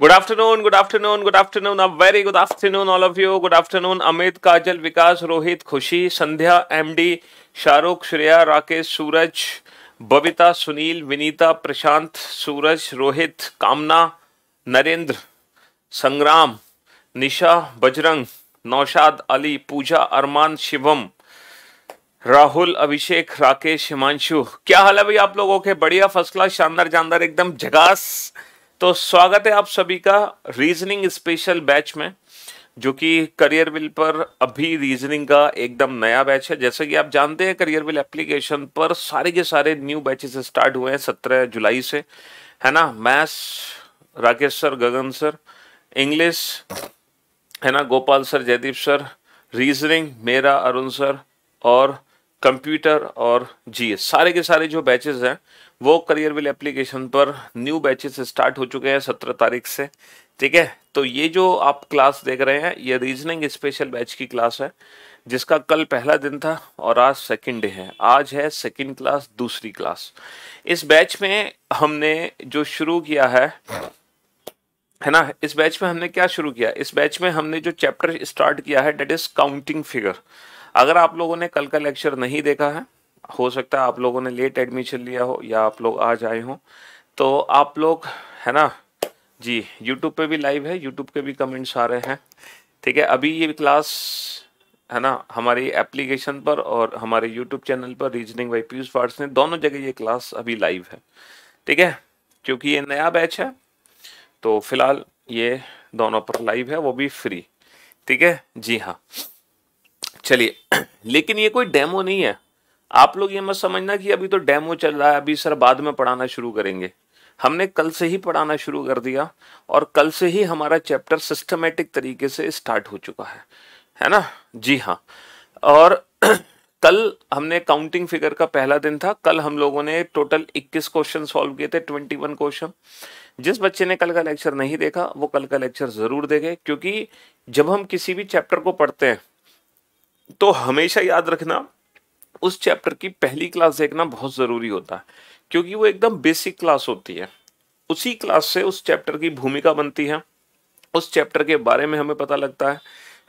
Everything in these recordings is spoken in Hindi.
Good afternoon good afternoon good afternoon a very good afternoon all of you good afternoon Amit Kajal Vikas Rohit Khushi Sandhya MD Shahrukh Shreya Rakesh Suraj Babita Sunil Vinita Prashant Suraj Rohit Kamna Narendra संग्राम निशा बजरंग नौशाद अली पूजा अरमान शिवम राहुल अभिषेक राकेश हिमांशु क्या हाल है भाई आप लोगों के बढ़िया फर्स्ट क्लास शानदार जानदार एकदम झकास तो स्वागत है आप सभी का रीजनिंग स्पेशल बैच में जो कि करियर विल पर अभी रीजनिंग का एकदम नया बैच है जैसे कि आप जानते हैं करियर विल एप्लीकेशन पर सारे के सारे न्यू बैचेस स्टार्ट हुए हैं सत्रह जुलाई से है ना maths Rakesh sir Gagan sir English है ना Gopal sir Jaydeep sir reasoning मेरा अरुण सर और कंप्यूटर और जी सारे के सारे जो बैचेस हैं वो करियर विल एप्लीकेशन पर न्यू बैचेस स्टार्ट हो चुके हैं सत्रह तारीख से ठीक है तो ये जो आप क्लास देख रहे हैं ये रीजनिंग स्पेशल बैच की क्लास है जिसका कल पहला दिन था और आज सेकंड डे है आज है सेकंड क्लास दूसरी क्लास इस बैच में हमने जो शुरू किया है है ना इस बैच में हमने क्या शुरू किया इस बैच में हमने जो चैप्टर स्टार्ट किया है डेट इज काउंटिंग फिगर अगर आप लोगों ने कल का लेक्चर नहीं देखा है हो सकता है आप लोगों ने लेट एडमिशन लिया हो या आप लोग आज आए हो तो आप लोग है ना जी यूट्यूब पे भी लाइव है यूट्यूब के भी कमेंट्स आ रहे हैं ठीक है अभी ये क्लास है ना हमारी एप्लीकेशन पर और हमारे यूट्यूब चैनल पर रीजनिंग बाई पीयूष पार्ट्स ने दोनों जगह ये क्लास अभी लाइव है ठीक है क्योंकि ये नया बैच है तो फिलहाल ये दोनों पर लाइव है वो भी फ्री ठीक है जी हाँ चलिए लेकिन ये कोई डेमो नहीं है आप लोग ये मत समझना कि अभी तो डेमो चल रहा है अभी सर बाद में पढ़ाना शुरू करेंगे हमने कल से ही पढ़ाना शुरू कर दिया और कल से ही हमारा चैप्टर सिस्टमेटिक तरीके से स्टार्ट हो चुका है है ना जी हाँ और कल हमने काउंटिंग फिगर का पहला दिन था कल हम लोगों ने टोटल 21 क्वेश्चन सॉल्व किए थे 21 क्वेश्चन जिस बच्चे ने कल का लेक्चर नहीं देखा वो कल का लेक्चर ज़रूर देखे क्योंकि जब हम किसी भी चैप्टर को पढ़ते हैं तो हमेशा याद रखना उस चैप्टर की पहली क्लास देखना बहुत ज़रूरी होता है क्योंकि वो एकदम बेसिक क्लास होती है उसी क्लास से उस चैप्टर की भूमिका बनती है उस चैप्टर के बारे में हमें पता लगता है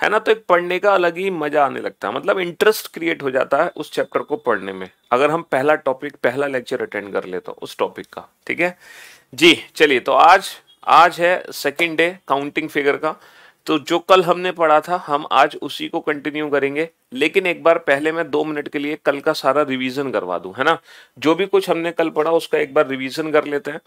है ना तो एक पढ़ने का अलग ही मजा आने लगता है मतलब इंटरेस्ट क्रिएट हो जाता है उस चैप्टर को पढ़ने में अगर हम पहला टॉपिक पहला लेक्चर अटेंड कर ले तो उस टॉपिक का ठीक है जी चलिए तो आज आज है सेकेंड डे काउंटिंग फिगर का तो जो कल हमने पढ़ा था हम आज उसी को कंटिन्यू करेंगे लेकिन एक बार पहले मैं दो मिनट के लिए कल का सारा रिवीजन करवा दूं है ना जो भी कुछ हमने कल पढ़ा उसका एक बार रिवीजन कर लेते हैं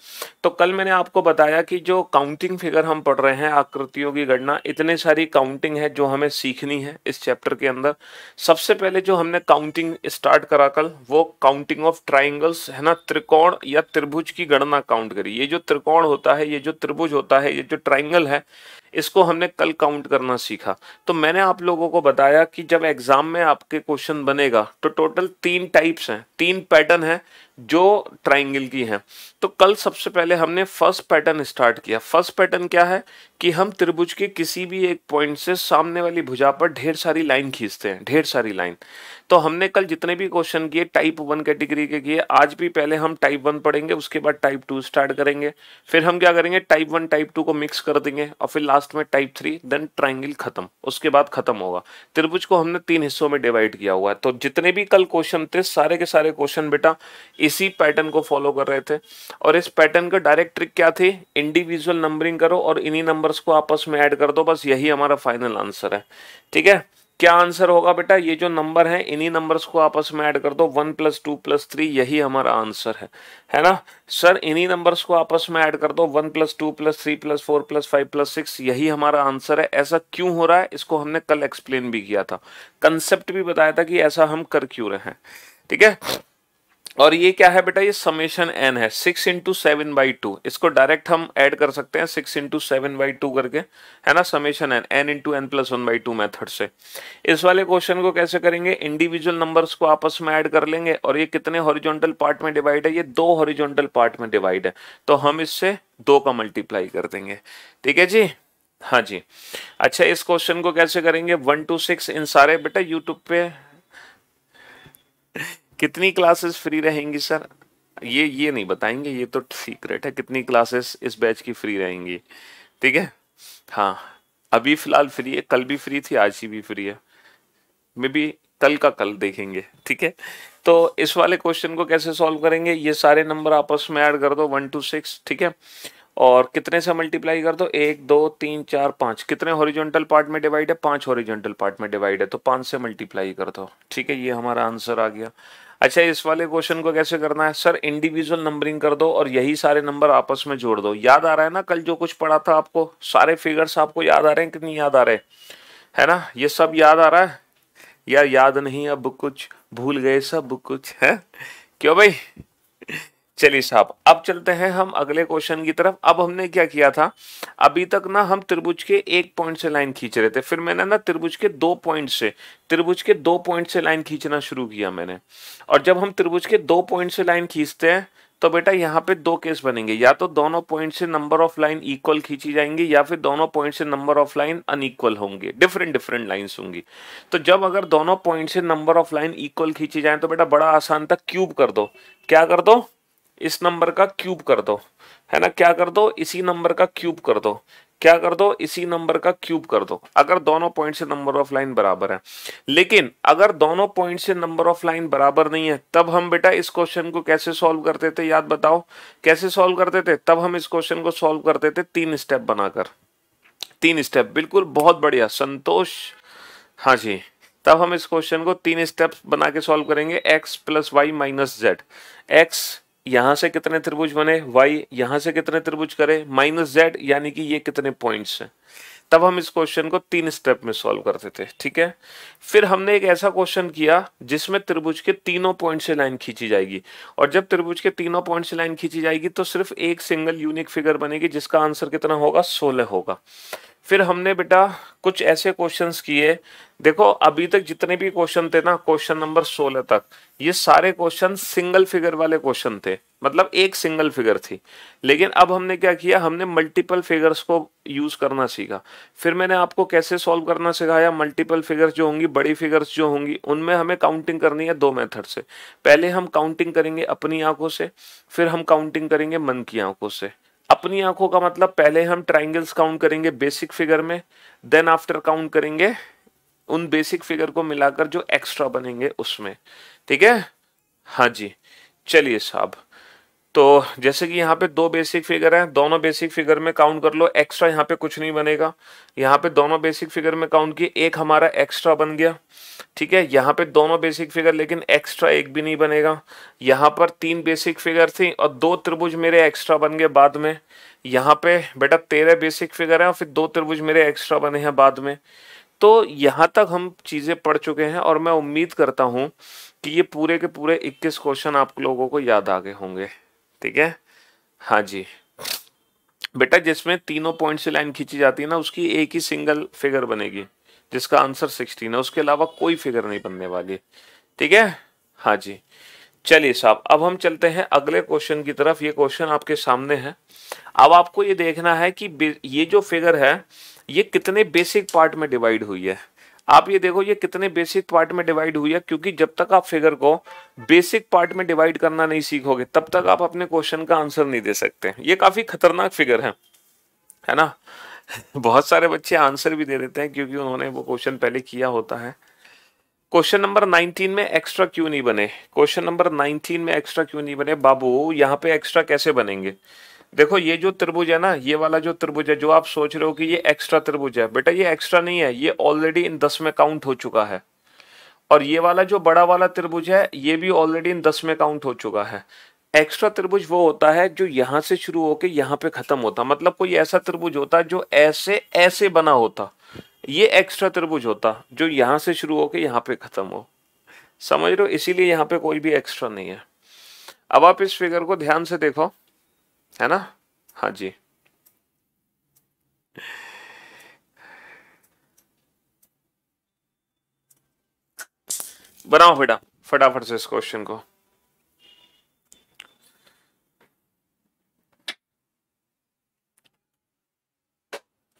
तो कल मैंने आपको बताया कि जो काउंटिंग फिगर हम पढ़ रहे हैं आकृतियों की गणना इतने सारी काउंटिंग है जो हमें सीखनी है इस चैप्टर के अंदर सबसे पहले जो हमने काउंटिंग स्टार्ट करा कल वो काउंटिंग ऑफ ट्राइंगल्स है ना त्रिकोण या त्रिभुज की गणना काउंट करी ये जो त्रिकोण होता है ये जो त्रिभुज होता है ये जो ट्राइंगल है इसको हमने कल काउंट करना सीखा तो मैंने आप लोगों को बताया कि जब एग्ज़ाम में आपके क्वेश्चन बनेगा तो टोटल तीन टाइप्स हैं तीन पैटर्न है जो ट्राइंगल की हैं तो कल सबसे पहले हमने फर्स्ट पैटर्न स्टार्ट किया फर्स्ट पैटर्न क्या है कि हम त्रिभुज के किसी भी एक पॉइंट से सामने वाली भुजा पर ढेर सारी लाइन खींचते हैं ढेर सारी लाइन तो हमने कल जितने भी क्वेश्चन किए टाइप वन कैटेगरी के किए आज भी पहले हम टाइप वन पढ़ेंगे उसके बाद टाइप टू स्टार्ट करेंगे फिर हम क्या करेंगे टाइप वन टाइप टू को मिक्स कर देंगे और फिर लास्ट में टाइप थ्री देन ट्राइंगल खत्म उसके बाद खत्म होगा त्रिभुज को हमने तीन हिस्सों में डिवाइड किया हुआ है तो जितने भी कल क्वेश्चन थे सारे के सारे क्वेश्चन बेटा इसी पैटर्न को फॉलो कर रहे थे और इस पैटर्न का डायरेक्ट ट्रिक क्या थी इंडिविजुअल नंबरिंग करो और इन्हीं नंबर्स को आपस में ऐड कर दो बस यही हमारा फाइनल आंसर है ठीक है क्या आंसर होगा बेटा ये जो नंबर है इन्हीं नंबर्स को आपस में ऐड कर दो one plus two plus three यही हमारा आंसर है है ना सर इन्हीं नंबर्स को आपस में ऐड कर दो one plus two plus three plus four plus five plus six यही हमारा आंसर है ऐसा क्यों हो रहा है इसको हमने कल एक्सप्लेन भी किया था कंसेप्ट भी बताया था कि ऐसा हम कर क्यों रहे हैं ठीक है थीके? और ये क्या है बेटा ये समेशन एन है six into seven by two इसको डायरेक्ट हम ऐड कर सकते हैं six into seven by two करके है ना summation N N into N plus one by two method से इस वाले क्वेश्चन को कैसे करेंगे इंडिविजुअल नंबर्स को आपस में ऐड कर लेंगे और ये कितने हॉरिजॉन्टल पार्ट में डिवाइड है ये दो हॉरिजॉन्टल पार्ट में डिवाइड है तो हम इससे दो का मल्टीप्लाई कर देंगे ठीक है जी हाँ जी अच्छा इस क्वेश्चन को कैसे करेंगे वन टू सिक्स इन सारे बेटा यूट्यूब पे कितनी क्लासेस फ्री रहेंगी सर ये ये नहीं बताएंगे ये तो सीक्रेट है कितनी क्लासेस इस बैच की फ्री रहेंगी ठीक है हाँ अभी फिलहाल फ्री है कल भी फ्री थी आज ही भी फ्री है मे बी कल का कल देखेंगे ठीक है तो इस वाले क्वेश्चन को कैसे सॉल्व करेंगे ये सारे नंबर आपस में ऐड कर दो वन टू सिक्स ठीक है और कितने से मल्टीप्लाई कर दो एक दो तीन चार पाँच कितने हॉरिजॉन्टल पार्ट में डिवाइड है पांच हॉरिजॉन्टल पार्ट में डिवाइड है तो पांच से मल्टीप्लाई कर दो ठीक है ये हमारा आंसर आ गया अच्छा इस वाले क्वेश्चन को कैसे करना है सर इंडिविजुअल नंबरिंग कर दो और यही सारे नंबर आपस में जोड़ दो याद आ रहा है ना कल जो कुछ पढ़ा था आपको सारे फिगर्स आपको याद आ रहे हैं कि नहीं याद आ रहे है ना ये सब याद आ रहा है या याद नहीं अब कुछ भूल गए सब कुछ है क्यों भाई चलिए साहब अब चलते हैं हम अगले क्वेश्चन की तरफ अब हमने क्या किया था अभी तक ना हम त्रिभुज के एक पॉइंट से लाइन खींच रहे थे फिर मैंने ना त्रिभुज के दो पॉइंट से त्रिभुज के दो पॉइंट से लाइन खींचना शुरू किया मैंने और जब हम त्रिभुज के दो पॉइंट से लाइन खींचते हैं तो बेटा यहाँ पे दो केस बनेंगे या तो दोनों पॉइंट से नंबर ऑफ लाइन इक्वल खींची जाएंगी या फिर दोनों पॉइंट से नंबर ऑफ लाइन अनइक्वल होंगे डिफरेंट डिफरेंट लाइंस होंगी तो जब अगर दोनों पॉइंट से नंबर ऑफ लाइन इक्वल खींची जाए तो बेटा बड़ा आसान था क्यूब कर दो क्या कर दो इस नंबर का क्यूब कर दो है ना क्या कर दो इसी नंबर का क्यूब कर दो क्या कर दो इसी नंबर का क्यूब कर दो अगर दोनों पॉइंट से नंबर ऑफ लाइन बराबर है लेकिन अगर दोनों पॉइंट से नंबर ऑफ लाइन बराबर नहीं है तब हम बेटा इस क्वेश्चन को कैसे सॉल्व करते थे याद बताओ कैसे सॉल्व करते थे तब हम इस क्वेश्चन को सॉल्व करते थे तीन स्टेप बनाकर तीन स्टेप बिल्कुल बहुत बढ़िया संतोष हाँ जी तब हम इस क्वेश्चन को तीन स्टेप बना के सॉल्व करेंगे X plus Y minus Z X यहां से कितने त्रिभुज बने वाई यहां से कितने त्रिभुज करे माइनस जेड यानी कि ये कितने पॉइंट्स हैं तब हम इस क्वेश्चन को तीन स्टेप में सॉल्व करते थे ठीक है फिर हमने एक ऐसा क्वेश्चन किया जिसमें त्रिभुज के तीनों पॉइंट से लाइन खींची जाएगी और जब त्रिभुज के तीनों पॉइंट से लाइन खींची जाएगी तो सिर्फ एक सिंगल यूनिक फिगर बनेगी जिसका आंसर कितना होगा सोलह होगा फिर हमने बेटा कुछ ऐसे क्वेश्चंस किए देखो अभी तक जितने भी क्वेश्चन थे ना क्वेश्चन नंबर सोलह तक ये सारे क्वेश्चन सिंगल फिगर वाले क्वेश्चन थे मतलब एक सिंगल फिगर थी लेकिन अब हमने क्या किया हमने मल्टीपल फिगर्स को यूज करना सीखा फिर मैंने आपको कैसे सॉल्व करना सिखाया मल्टीपल फिगर्स जो होंगी बड़ी फिगर्स जो होंगी उनमें हमें काउंटिंग करनी है दो मेथड से पहले हम काउंटिंग करेंगे अपनी आंखों से फिर हम काउंटिंग करेंगे मन की आंखों से अपनी आंखों का मतलब पहले हम ट्राइंगल्स काउंट करेंगे बेसिक फिगर में देन आफ्टर काउंट करेंगे उन बेसिक फिगर को मिलाकर जो एक्स्ट्रा बनेंगे उसमें ठीक है हाँ जी चलिए साहब तो जैसे कि यहाँ पे दो बेसिक फिगर हैं दोनों बेसिक फिगर में काउंट कर लो एक्स्ट्रा यहाँ पे कुछ नहीं बनेगा यहाँ पे दोनों बेसिक फिगर में काउंट किए एक हमारा एक्स्ट्रा बन गया ठीक है यहाँ पे दोनों बेसिक फिगर लेकिन एक्स्ट्रा एक भी नहीं बनेगा यहाँ पर तीन बेसिक फिगर थी और दो त्रिभुज मेरे एक्स्ट्रा बन गए बाद में यहाँ पे बेटा तेरह बेसिक फिगर है और फिर दो त्रिभुज मेरे एक्स्ट्रा बने हैं बाद में तो यहाँ तक हम चीज़ें पढ़ चुके हैं और मैं उम्मीद करता हूँ कि ये पूरे के पूरे 21 क्वेश्चन आप लोगों को याद आ गए होंगे ठीक है हाँ जी बेटा जिसमें तीनों पॉइंट से लाइन खींची जाती है ना उसकी एक ही सिंगल फिगर बनेगी जिसका आंसर 16 है उसके अलावा कोई फिगर नहीं बनने वाली ठीक है हाँ जी चलिए साहब अब हम चलते हैं अगले क्वेश्चन की तरफ ये क्वेश्चन आपके सामने है अब आपको ये देखना है कि ये जो फिगर है ये कितने बेसिक पार्ट में डिवाइड हुई है आप ये देखो ये कितने बेसिक पार्ट में डिवाइड हुई है क्योंकि जब तक आप फिगर को बेसिक पार्ट में डिवाइड करना नहीं सीखोगे तब तक आप अपने क्वेश्चन का आंसर नहीं दे सकते ये काफी खतरनाक फिगर है है ना बहुत सारे बच्चे आंसर भी दे देते हैं क्योंकि उन्होंने वो क्वेश्चन पहले किया होता है क्वेश्चन नंबर 19 में एक्स्ट्रा क्यों नहीं बने क्वेश्चन नंबर 19 में एक्स्ट्रा क्यों नहीं बने बाबू यहाँ पे एक्स्ट्रा कैसे बनेंगे देखो ये जो त्रिभुज है ना ये वाला जो त्रिभुज है जो आप सोच रहे हो कि ये एक्स्ट्रा त्रिभुज है बेटा ये एक्स्ट्रा नहीं है ये ऑलरेडी इन दस में काउंट हो चुका है और ये वाला जो बड़ा वाला त्रिभुज है ये भी ऑलरेडी इन दस में काउंट हो चुका है एक्स्ट्रा त्रिभुज वो होता है जो यहाँ से शुरू होकर यहाँ पे खत्म होता मतलब कोई ऐसा त्रिभुज होता जो ऐसे ऐसे बना होता ये एक्स्ट्रा त्रिभुज होता जो यहाँ से शुरू होकर यहाँ पे खत्म हो समझ रहे हो इसीलिए यहाँ पे कोई भी एक्स्ट्रा नहीं है अब आप इस फिगर को ध्यान से देखो है ना हाँ जी बनाओ बेटा फटाफट से इस क्वेश्चन को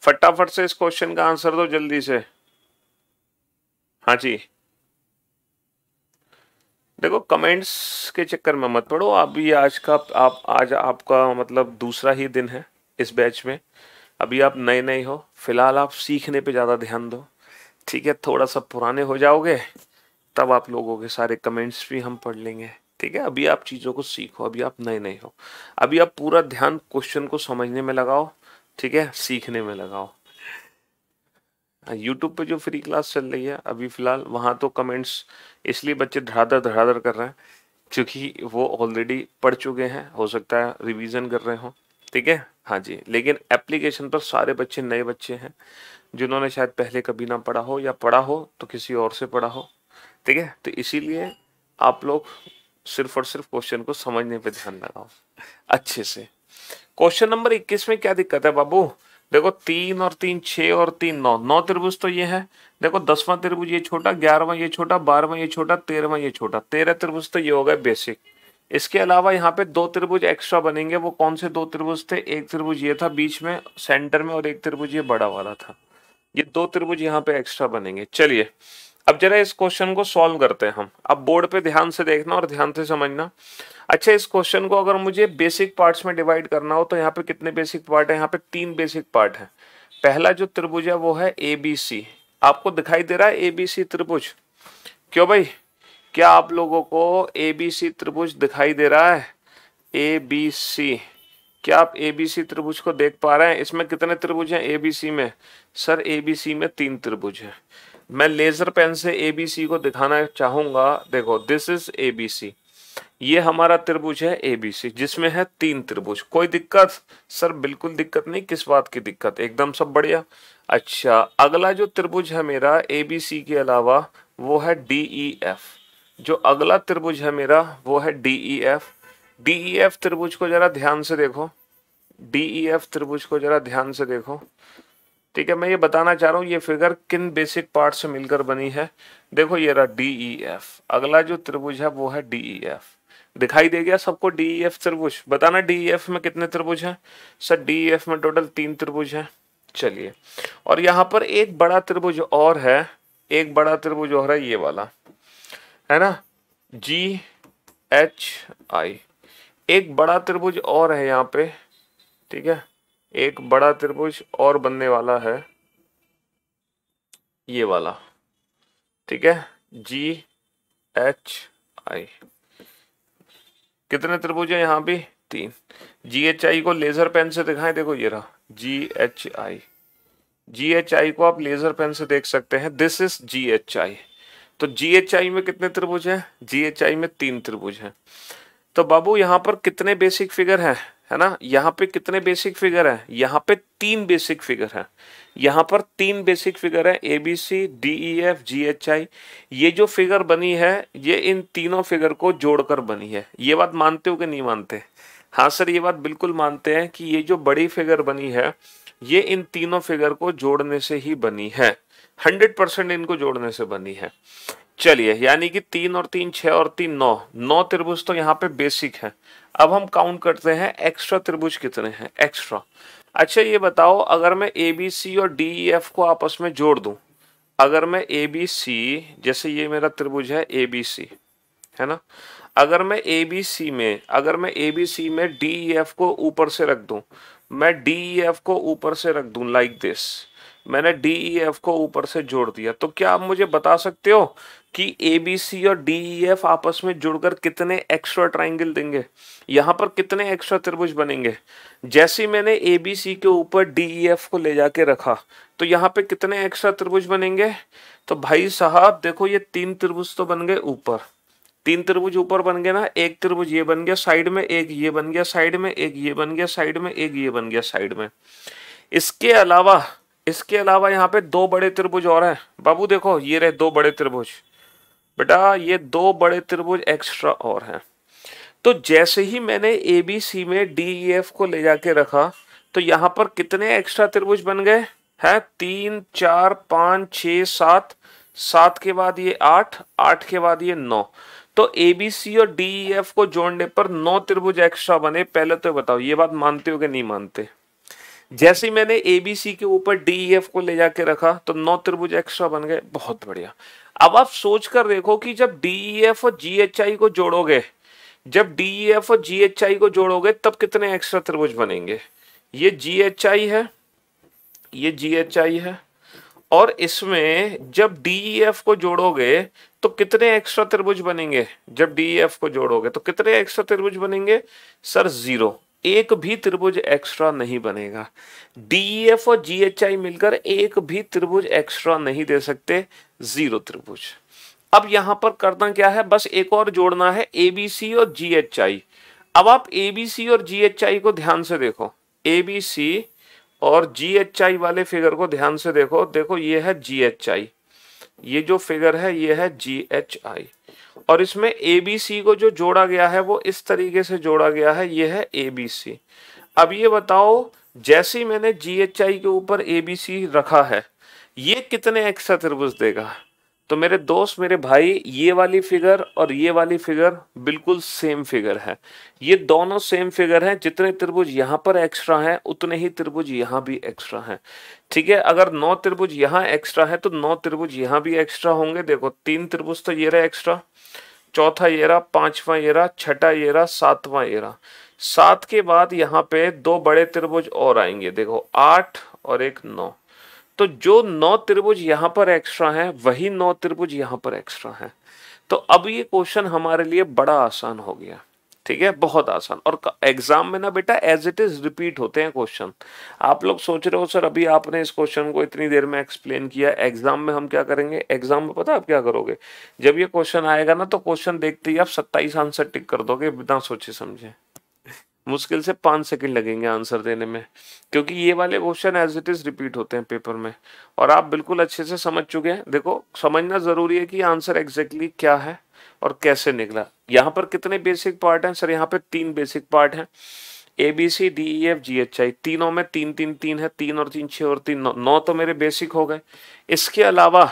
फटाफट से इस क्वेश्चन का आंसर दो जल्दी से हाँ जी देखो कमेंट्स के चक्कर में मत पड़ो अभी आज का आप आज आपका मतलब दूसरा ही दिन है इस बैच में अभी आप नए नए हो फिलहाल आप सीखने पे ज़्यादा ध्यान दो ठीक है थोड़ा सा पुराने हो जाओगे तब आप लोगों के सारे कमेंट्स भी हम पढ़ लेंगे ठीक है अभी आप चीज़ों को सीखो अभी आप नए नए हो अभी आप पूरा ध्यान क्वेश्चन को समझने में लगाओ ठीक है सीखने में लगाओ यूट्यूब हाँ, पे जो फ्री क्लास चल रही है अभी फ़िलहाल वहाँ तो कमेंट्स इसलिए बच्चे धड़ाधर धड़ाधर कर रहे हैं क्योंकि वो ऑलरेडी पढ़ चुके हैं हो सकता है रिवीजन कर रहे हों ठीक है हाँ जी लेकिन एप्लीकेशन पर सारे बच्चे नए बच्चे हैं जिन्होंने शायद पहले कभी ना पढ़ा हो या पढ़ा हो तो किसी और से पढ़ा हो ठीक है तो इसीलिए आप लोग सिर्फ और सिर्फ क्वेश्चन को समझने पर ध्यान लगाओ अच्छे से क्वेश्चन नंबर 21 में क्या दिक्कत है बाबू देखो तीन और तीन छ और तीन नौ नौ त्रिभुज तो ये है देखो दसवां त्रिभुज ये छोटा ग्यारहवा ये छोटा बारहवा ये छोटा तेरहवा ये छोटा तेरह त्रिभुज तो ये हो गए बेसिक इसके अलावा यहाँ पे दो त्रिभुज एक्स्ट्रा बनेंगे वो कौन से दो त्रिभुज थे एक त्रिभुज ये था बीच में सेंटर में और एक त्रिभुज ये बड़ा वाला था ये दो त्रिभुज यहाँ पे एक्स्ट्रा बनेंगे चलिए अब जरा इस क्वेश्चन को सॉल्व करते हैं हम अब बोर्ड पे ध्यान से देखना और ध्यान से समझना अच्छा इस क्वेश्चन को अगर मुझे बेसिक पार्ट्स में डिवाइड करना हो तो यहाँ पे कितने बेसिक पार्ट है यहाँ पे तीन बेसिक पार्ट है पहला जो त्रिभुज है वो है ए बी सी आपको दिखाई दे रहा है ए बी सी त्रिभुज क्यों भाई क्या आप लोगों को ए बी सी त्रिभुज दिखाई दे रहा है ए बी सी क्या आप ए बी सी त्रिभुज को देख पा रहे हैं इसमें कितने त्रिभुज हैं ए बी सी में सर ए बी सी में तीन त्रिभुज हैं मैं लेज़र पेन से ए बी सी को दिखाना चाहूँगा देखो this is A B C ये हमारा त्रिभुज है ए बी सी जिसमें है तीन त्रिभुज कोई दिक्कत सर बिल्कुल दिक्कत नहीं किस बात की दिक्कत एकदम सब बढ़िया अच्छा अगला जो त्रिभुज है मेरा ए बी सी के अलावा वो है डी ई एफ जो अगला त्रिभुज है मेरा वो है D E F D E F त्रिभुज को ज़रा ध्यान से देखो डी ई एफ त्रिभुज को ज़रा ध्यान से देखो ठीक है मैं ये बताना चाह रहा हूँ ये फिगर किन बेसिक पार्ट से मिलकर बनी है देखो ये रहा डी ई एफ अगला जो त्रिभुज है वो है डी ई एफ दिखाई दे गया सबको डी ई एफ त्रिभुज बताना डी ई एफ में कितने त्रिभुज हैं सर डी ई एफ में टोटल तीन त्रिभुज हैं चलिए और यहाँ पर एक बड़ा त्रिभुज और है एक बड़ा त्रिभुज और है ये वाला है ना जी एच आई एक बड़ा त्रिभुज और है यहाँ पे ठीक है एक बड़ा त्रिभुज और बनने वाला है ये वाला ठीक है जी एच आई कितने त्रिभुज है यहाँ भी तीन जी एच आई को लेजर पेन से दिखाएं देखो ये रहा जी एच आई जी एच आई को आप लेजर पेन से देख सकते हैं this is G H I तो जी एच आई में कितने त्रिभुज हैं जी एच आई में तीन त्रिभुज हैं तो बाबू यहां पर कितने बेसिक फिगर हैं है ना यहाँ पे कितने बेसिक फिगर है यहाँ पे तीन बेसिक फिगर है यहाँ पर तीन बेसिक फिगर है A B C D E F G H I ये जो फिगर बनी है ये इन तीनों फिगर को जोड़कर बनी है ये बात मानते हो कि नहीं मानते हाँ सर ये बात बिल्कुल मानते हैं कि ये जो बड़ी फिगर बनी है ये इन तीनों फिगर को जोड़ने से ही बनी है हंड्रेड परसेंट इनको जोड़ने से बनी है चलिए यानी कि तीन और तीन छः और तीन नौ नौ त्रिभुज तो यहाँ पे बेसिक है अब हम काउंट करते हैं एक्स्ट्रा त्रिभुज कितने हैं एक्स्ट्रा अच्छा ये बताओ अगर मैं ए बी सी और डी ई एफ को आपस में जोड़ दूँ अगर मैं ए बी सी जैसे ये मेरा त्रिभुज है ए बी सी है ना अगर मैं ए बी सी में अगर मैं ए बी सी में डी ई एफ को ऊपर से रख दूँ मैं डी ई एफ को ऊपर से रख दूँ लाइक दिस मैंने डी ई एफ को ऊपर से जोड़ दिया तो क्या आप मुझे बता सकते हो कि ए बी सी और डी ई एफ आपस में जुड़कर कितने एक्स्ट्रा ट्राइंगल देंगे यहाँ पर कितने एक्स्ट्रा त्रिभुज बनेंगे जैसे मैंने ए बी सी के ऊपर डी ई एफ को ले जाके रखा तो यहाँ पे कितने एक्स्ट्रा त्रिभुज बनेंगे तो भाई साहब देखो ये तीन त्रिभुज तो बन गए ऊपर तीन त्रिभुज ऊपर बन गए ना एक त्रिभुज ये बन गया साइड में एक ये बन गया साइड में एक ये बन गया साइड में एक ये बन गया साइड में इसके अलावा इसके अलावा यहाँ पे दो बड़े त्रिभुज और हैं बाबू देखो ये रहे दो बड़े त्रिभुज बेटा ये दो बड़े त्रिभुज एक्स्ट्रा और हैं तो जैसे ही मैंने ए बी सी में डी ई एफ को ले जाके रखा तो यहाँ पर कितने एक्स्ट्रा त्रिभुज बन गए हैं तीन चार पाँच छ सात सात के बाद ये आठ आठ के बाद ये नौ तो ए बी सी और डी ई एफ को जोड़ने पर नौ त्रिभुज एक्स्ट्रा बने पहले तो बताओ ये बात मानते हो कि नहीं मानते जैसे ही मैंने ए बी सी के ऊपर डी ई एफ को ले जाके रखा तो नौ त्रिभुज एक्स्ट्रा बन गए बहुत बढ़िया अब आप सोच कर देखो कि जब डीईएफ e और जीएचआई को जोड़ोगे जब डीईएफ e और जीएचआई को जोड़ोगे तब कितने एक्स्ट्रा त्रिभुज बनेंगे ये जीएचआई है ये जीएचआई है और इसमें जब डीईएफ e को जोड़ोगे तो कितने एक्स्ट्रा त्रिभुज बनेंगे जब डीईएफ को जोड़ोगे तो कितने एक्स्ट्रा त्रिभुज बनेंगे सर जीरो एक भी त्रिभुज एक्स्ट्रा नहीं बनेगा डीईएफ e और जीएचआई मिलकर एक भी त्रिभुज एक्स्ट्रा नहीं दे सकते जीरो त्रिभुज अब यहां पर करना क्या है बस एक और जोड़ना है एबीसी और जीएचआई अब आप एबीसी और जीएचआई को ध्यान से देखो एबीसी और जीएचआई वाले फिगर को ध्यान से देखो देखो ये है जीएचआई ये जो फिगर है ये है जीएचआई और इसमें ए बी सी को जो जोड़ा गया है वो इस तरीके से जोड़ा गया है ये है ए बी सी अब ये बताओ जैसे ही मैंने जी एच आई के ऊपर ए बी सी रखा है ये कितने एक्स्ट्रा त्रिभुज देगा तो मेरे दोस्त मेरे भाई ये वाली फिगर और ये वाली फिगर बिल्कुल सेम फिगर है ये दोनों सेम फिगर हैं जितने त्रिभुज यहाँ पर एक्स्ट्रा हैं उतने ही त्रिभुज यहाँ भी एक्स्ट्रा हैं ठीक है अगर नौ त्रिभुज यहाँ एक्स्ट्रा है तो नौ त्रिभुज यहाँ भी एक्स्ट्रा होंगे देखो तीन त्रिभुज तो ये रहा एक्स्ट्रा चौथा ये रहा पांचवा ये रहा छठा ये रहा सातवां ये रहा सात के बाद यहाँ पे दो बड़े त्रिभुज और आएंगे देखो आठ और एक नौ तो जो नौ त्रिभुज यहां पर एक्स्ट्रा है वही नौ त्रिभुज यहां पर एक्स्ट्रा है तो अब ये क्वेश्चन हमारे लिए बड़ा आसान हो गया ठीक है बहुत आसान और एग्जाम में ना बेटा एज इट इज रिपीट होते हैं क्वेश्चन आप लोग सोच रहे हो सर अभी आपने इस क्वेश्चन को इतनी देर में एक्सप्लेन किया एग्जाम में हम क्या करेंगे एग्जाम में पता आप क्या करोगे जब ये क्वेश्चन आएगा ना तो क्वेश्चन देखते ही आप सत्ताईस आंसर टिक कर दोगे बिना सोचे समझे मुश्किल से पाँच सेकंड लगेंगे आंसर देने में क्योंकि ये वाले question as it is repeat होते हैं पेपर में और आप बिल्कुल अच्छे से समझ चुके हैं देखो समझना ज़रूरी है कि आंसर एग्जैक्टली exactly क्या है और कैसे निकला यहाँ पर कितने बेसिक पार्ट हैं सर यहाँ पे तीन बेसिक पार्ट हैं A B C D E F G H I तीनों में तीन तीन तीन है तीन और तीन छः और तीन नौ नौ तो मेरे बेसिक हो गए इसके अलावा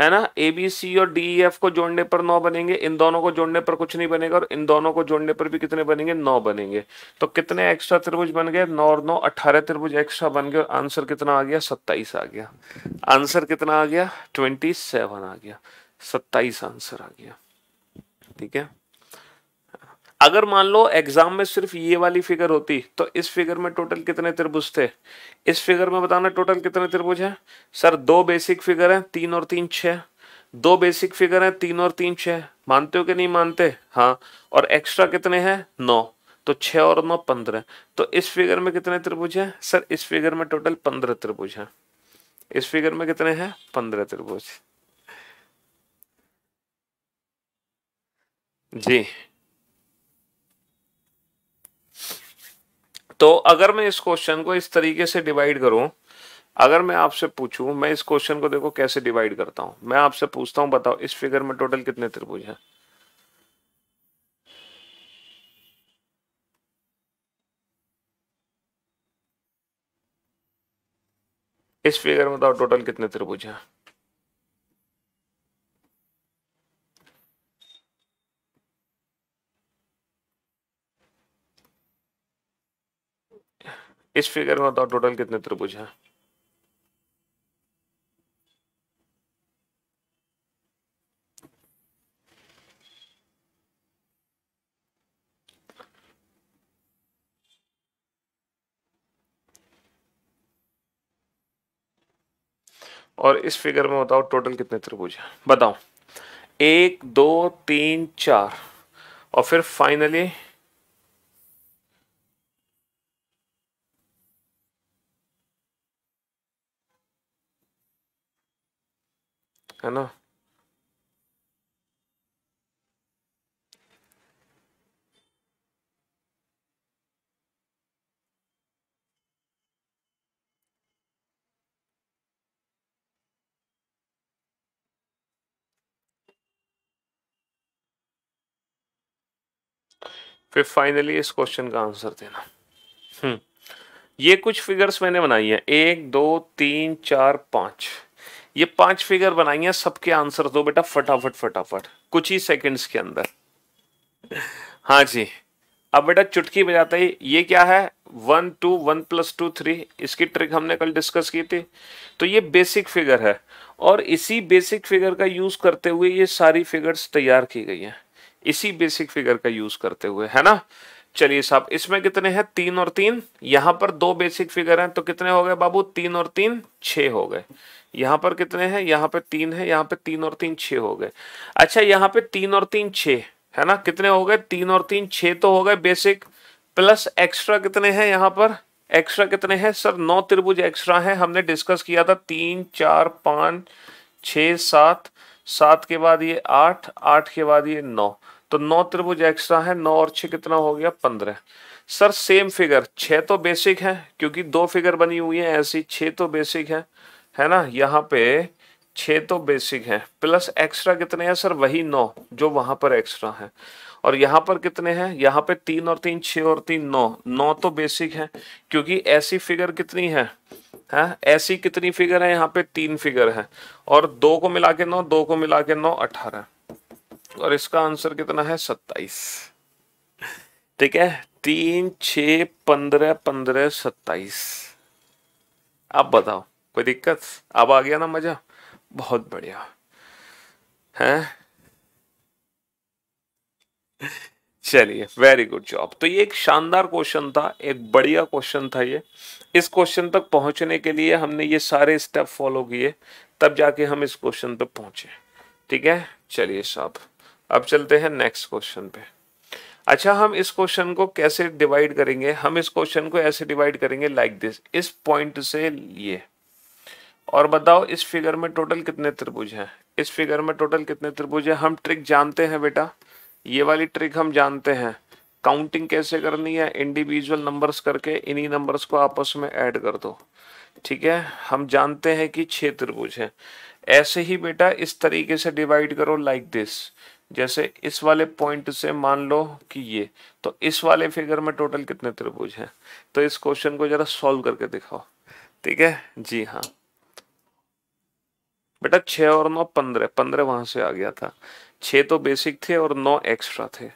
है ना ए बी सी और डी ई एफ को जोड़ने पर नौ बनेंगे इन दोनों को जोड़ने पर कुछ नहीं बनेगा और इन दोनों को जोड़ने पर भी कितने बनेंगे नौ बनेंगे तो कितने एक्स्ट्रा त्रिभुज बन गए नौ और नौ अट्ठारह त्रिभुज एक्स्ट्रा बन गए और आंसर कितना आ गया सत्ताईस आ गया आंसर कितना आ गया ट्वेंटी सेवन आ गया सत्ताईस आंसर आ गया ठीक है अगर मान लो एग्जाम में सिर्फ ये वाली फिगर होती तो इस फिगर में टोटल कितने त्रिभुज थे इस फिगर में बताना टोटल कितने त्रिभुज हैं सर दो बेसिक फिगर हैं तीन और तीन छः दो बेसिक फिगर हैं तीन और तीन छः मानते हो कि नहीं मानते हाँ और एक्स्ट्रा कितने हैं नौ तो छः और नौ पंद्रह तो इस फिगर में कितने त्रिभुज हैं सर इस फिगर में टोटल पंद्रह त्रिभुज हैं इस फिगर में कितने हैं पंद्रह त्रिभुज जी तो अगर मैं इस क्वेश्चन को इस तरीके से डिवाइड करूं अगर मैं आपसे पूछूं मैं इस क्वेश्चन को देखो कैसे डिवाइड करता हूं मैं आपसे पूछता हूं बताओ इस फिगर में टोटल कितने त्रिभुज हैं इस फिगर में बताओ टोटल कितने त्रिभुज हैं इस फिगर में बताओ टोटल कितने त्रिभुज हैं और इस फिगर में बताओ टोटल कितने त्रिभुज हैं बताओ एक दो तीन चार और फिर फाइनली है ना फिर फाइनली इस क्वेश्चन का आंसर देना हम्म ये कुछ फिगर्स मैंने बनाई है एक दो तीन चार पाँच ये पांच फिगर बनाई है सबके आंसर दो बेटा फटाफट फटाफट कुछ ही सेकंड्स के अंदर हाँ जी अब बेटा चुटकी बजाते ही ये क्या है one two one plus two three इसकी ट्रिक हमने कल डिस्कस की थी तो ये बेसिक फिगर है और इसी बेसिक फिगर का यूज करते हुए ये सारी फिगर्स तैयार की गई हैं इसी बेसिक फिगर का यूज करते हुए है ना चलिए साहब इसमें कितने हैं तीन और तीन यहाँ पर दो बेसिक फिगर हैं तो कितने हो गए बाबू तीन और तीन छ हो गए यहाँ पर कितने हैं यहाँ पे तीन है यहाँ पे तीन और तीन छ हो गए अच्छा यहाँ पे तीन और तीन छ है ना कितने हो गए तीन और तीन छ तो हो गए बेसिक प्लस एक्स्ट्रा कितने हैं यहाँ पर एक्स्ट्रा कितने हैं सर नौ त्रिभुज एक्स्ट्रा है हमने डिस्कस किया था तीन चार पांच छ सात सात के बाद ये आठ आठ के बाद ये नौ तो नौ त्रिभुज एक्स्ट्रा है नौ और छ कितना हो गया पंद्रह सर सेम फिगर छ तो बेसिक है क्योंकि दो फिगर बनी हुई है ऐसी छः तो बेसिक है है ना यहाँ पे छः तो बेसिक है प्लस एक्स्ट्रा कितने हैं सर वही नौ जो वहां पर एक्स्ट्रा है और यहाँ पर कितने हैं यहाँ पे तीन और तीन छ और तीन नौ नौ तो बेसिक है क्योंकि ऐसी फिगर कितनी है है ऐसी कितनी फिगर है यहाँ पे तीन फिगर है और दो को मिला के नौ दो को मिला के नौ अठारह और इसका आंसर कितना है सत्ताईस ठीक है तीन छ पंद्रह पंद्रह सत्ताईस अब बताओ कोई दिक्कत अब आ गया ना मजा बहुत बढ़िया है चलिए वेरी गुड जॉब तो ये एक शानदार क्वेश्चन था एक बढ़िया क्वेश्चन था ये इस क्वेश्चन तक पहुंचने के लिए हमने ये सारे स्टेप फॉलो किए तब जाके हम इस क्वेश्चन पे पहुंचे ठीक है चलिए साहब अब चलते हैं नेक्स्ट क्वेश्चन पे अच्छा हम इस क्वेश्चन को कैसे डिवाइड करेंगे हम इस क्वेश्चन को ऐसे डिवाइड करेंगे लाइक दिस इस पॉइंट से ये और बताओ इस फिगर में टोटल कितने त्रिभुज हैं इस फिगर में टोटल कितने त्रिभुज हैं हम ट्रिक जानते हैं बेटा ये वाली ट्रिक हम जानते हैं काउंटिंग कैसे करनी है इंडिविजुअल नंबर्स करके इन्हीं नंबर्स को आपस में ऐड कर दो ठीक है हम जानते हैं कि छः त्रिभुज हैं ऐसे ही बेटा इस तरीके से डिवाइड करो लाइक like दिस जैसे इस वाले पॉइंट से मान लो कि ये तो इस वाले फिगर में टोटल कितने त्रिभुज हैं तो इस क्वेश्चन को जरा सॉल्व करके दिखाओ ठीक है जी हाँ बेटा छः और नौ पंद्रह पंद्रह वहां से आ गया था छः तो बेसिक थे और नौ एक्स्ट्रा थे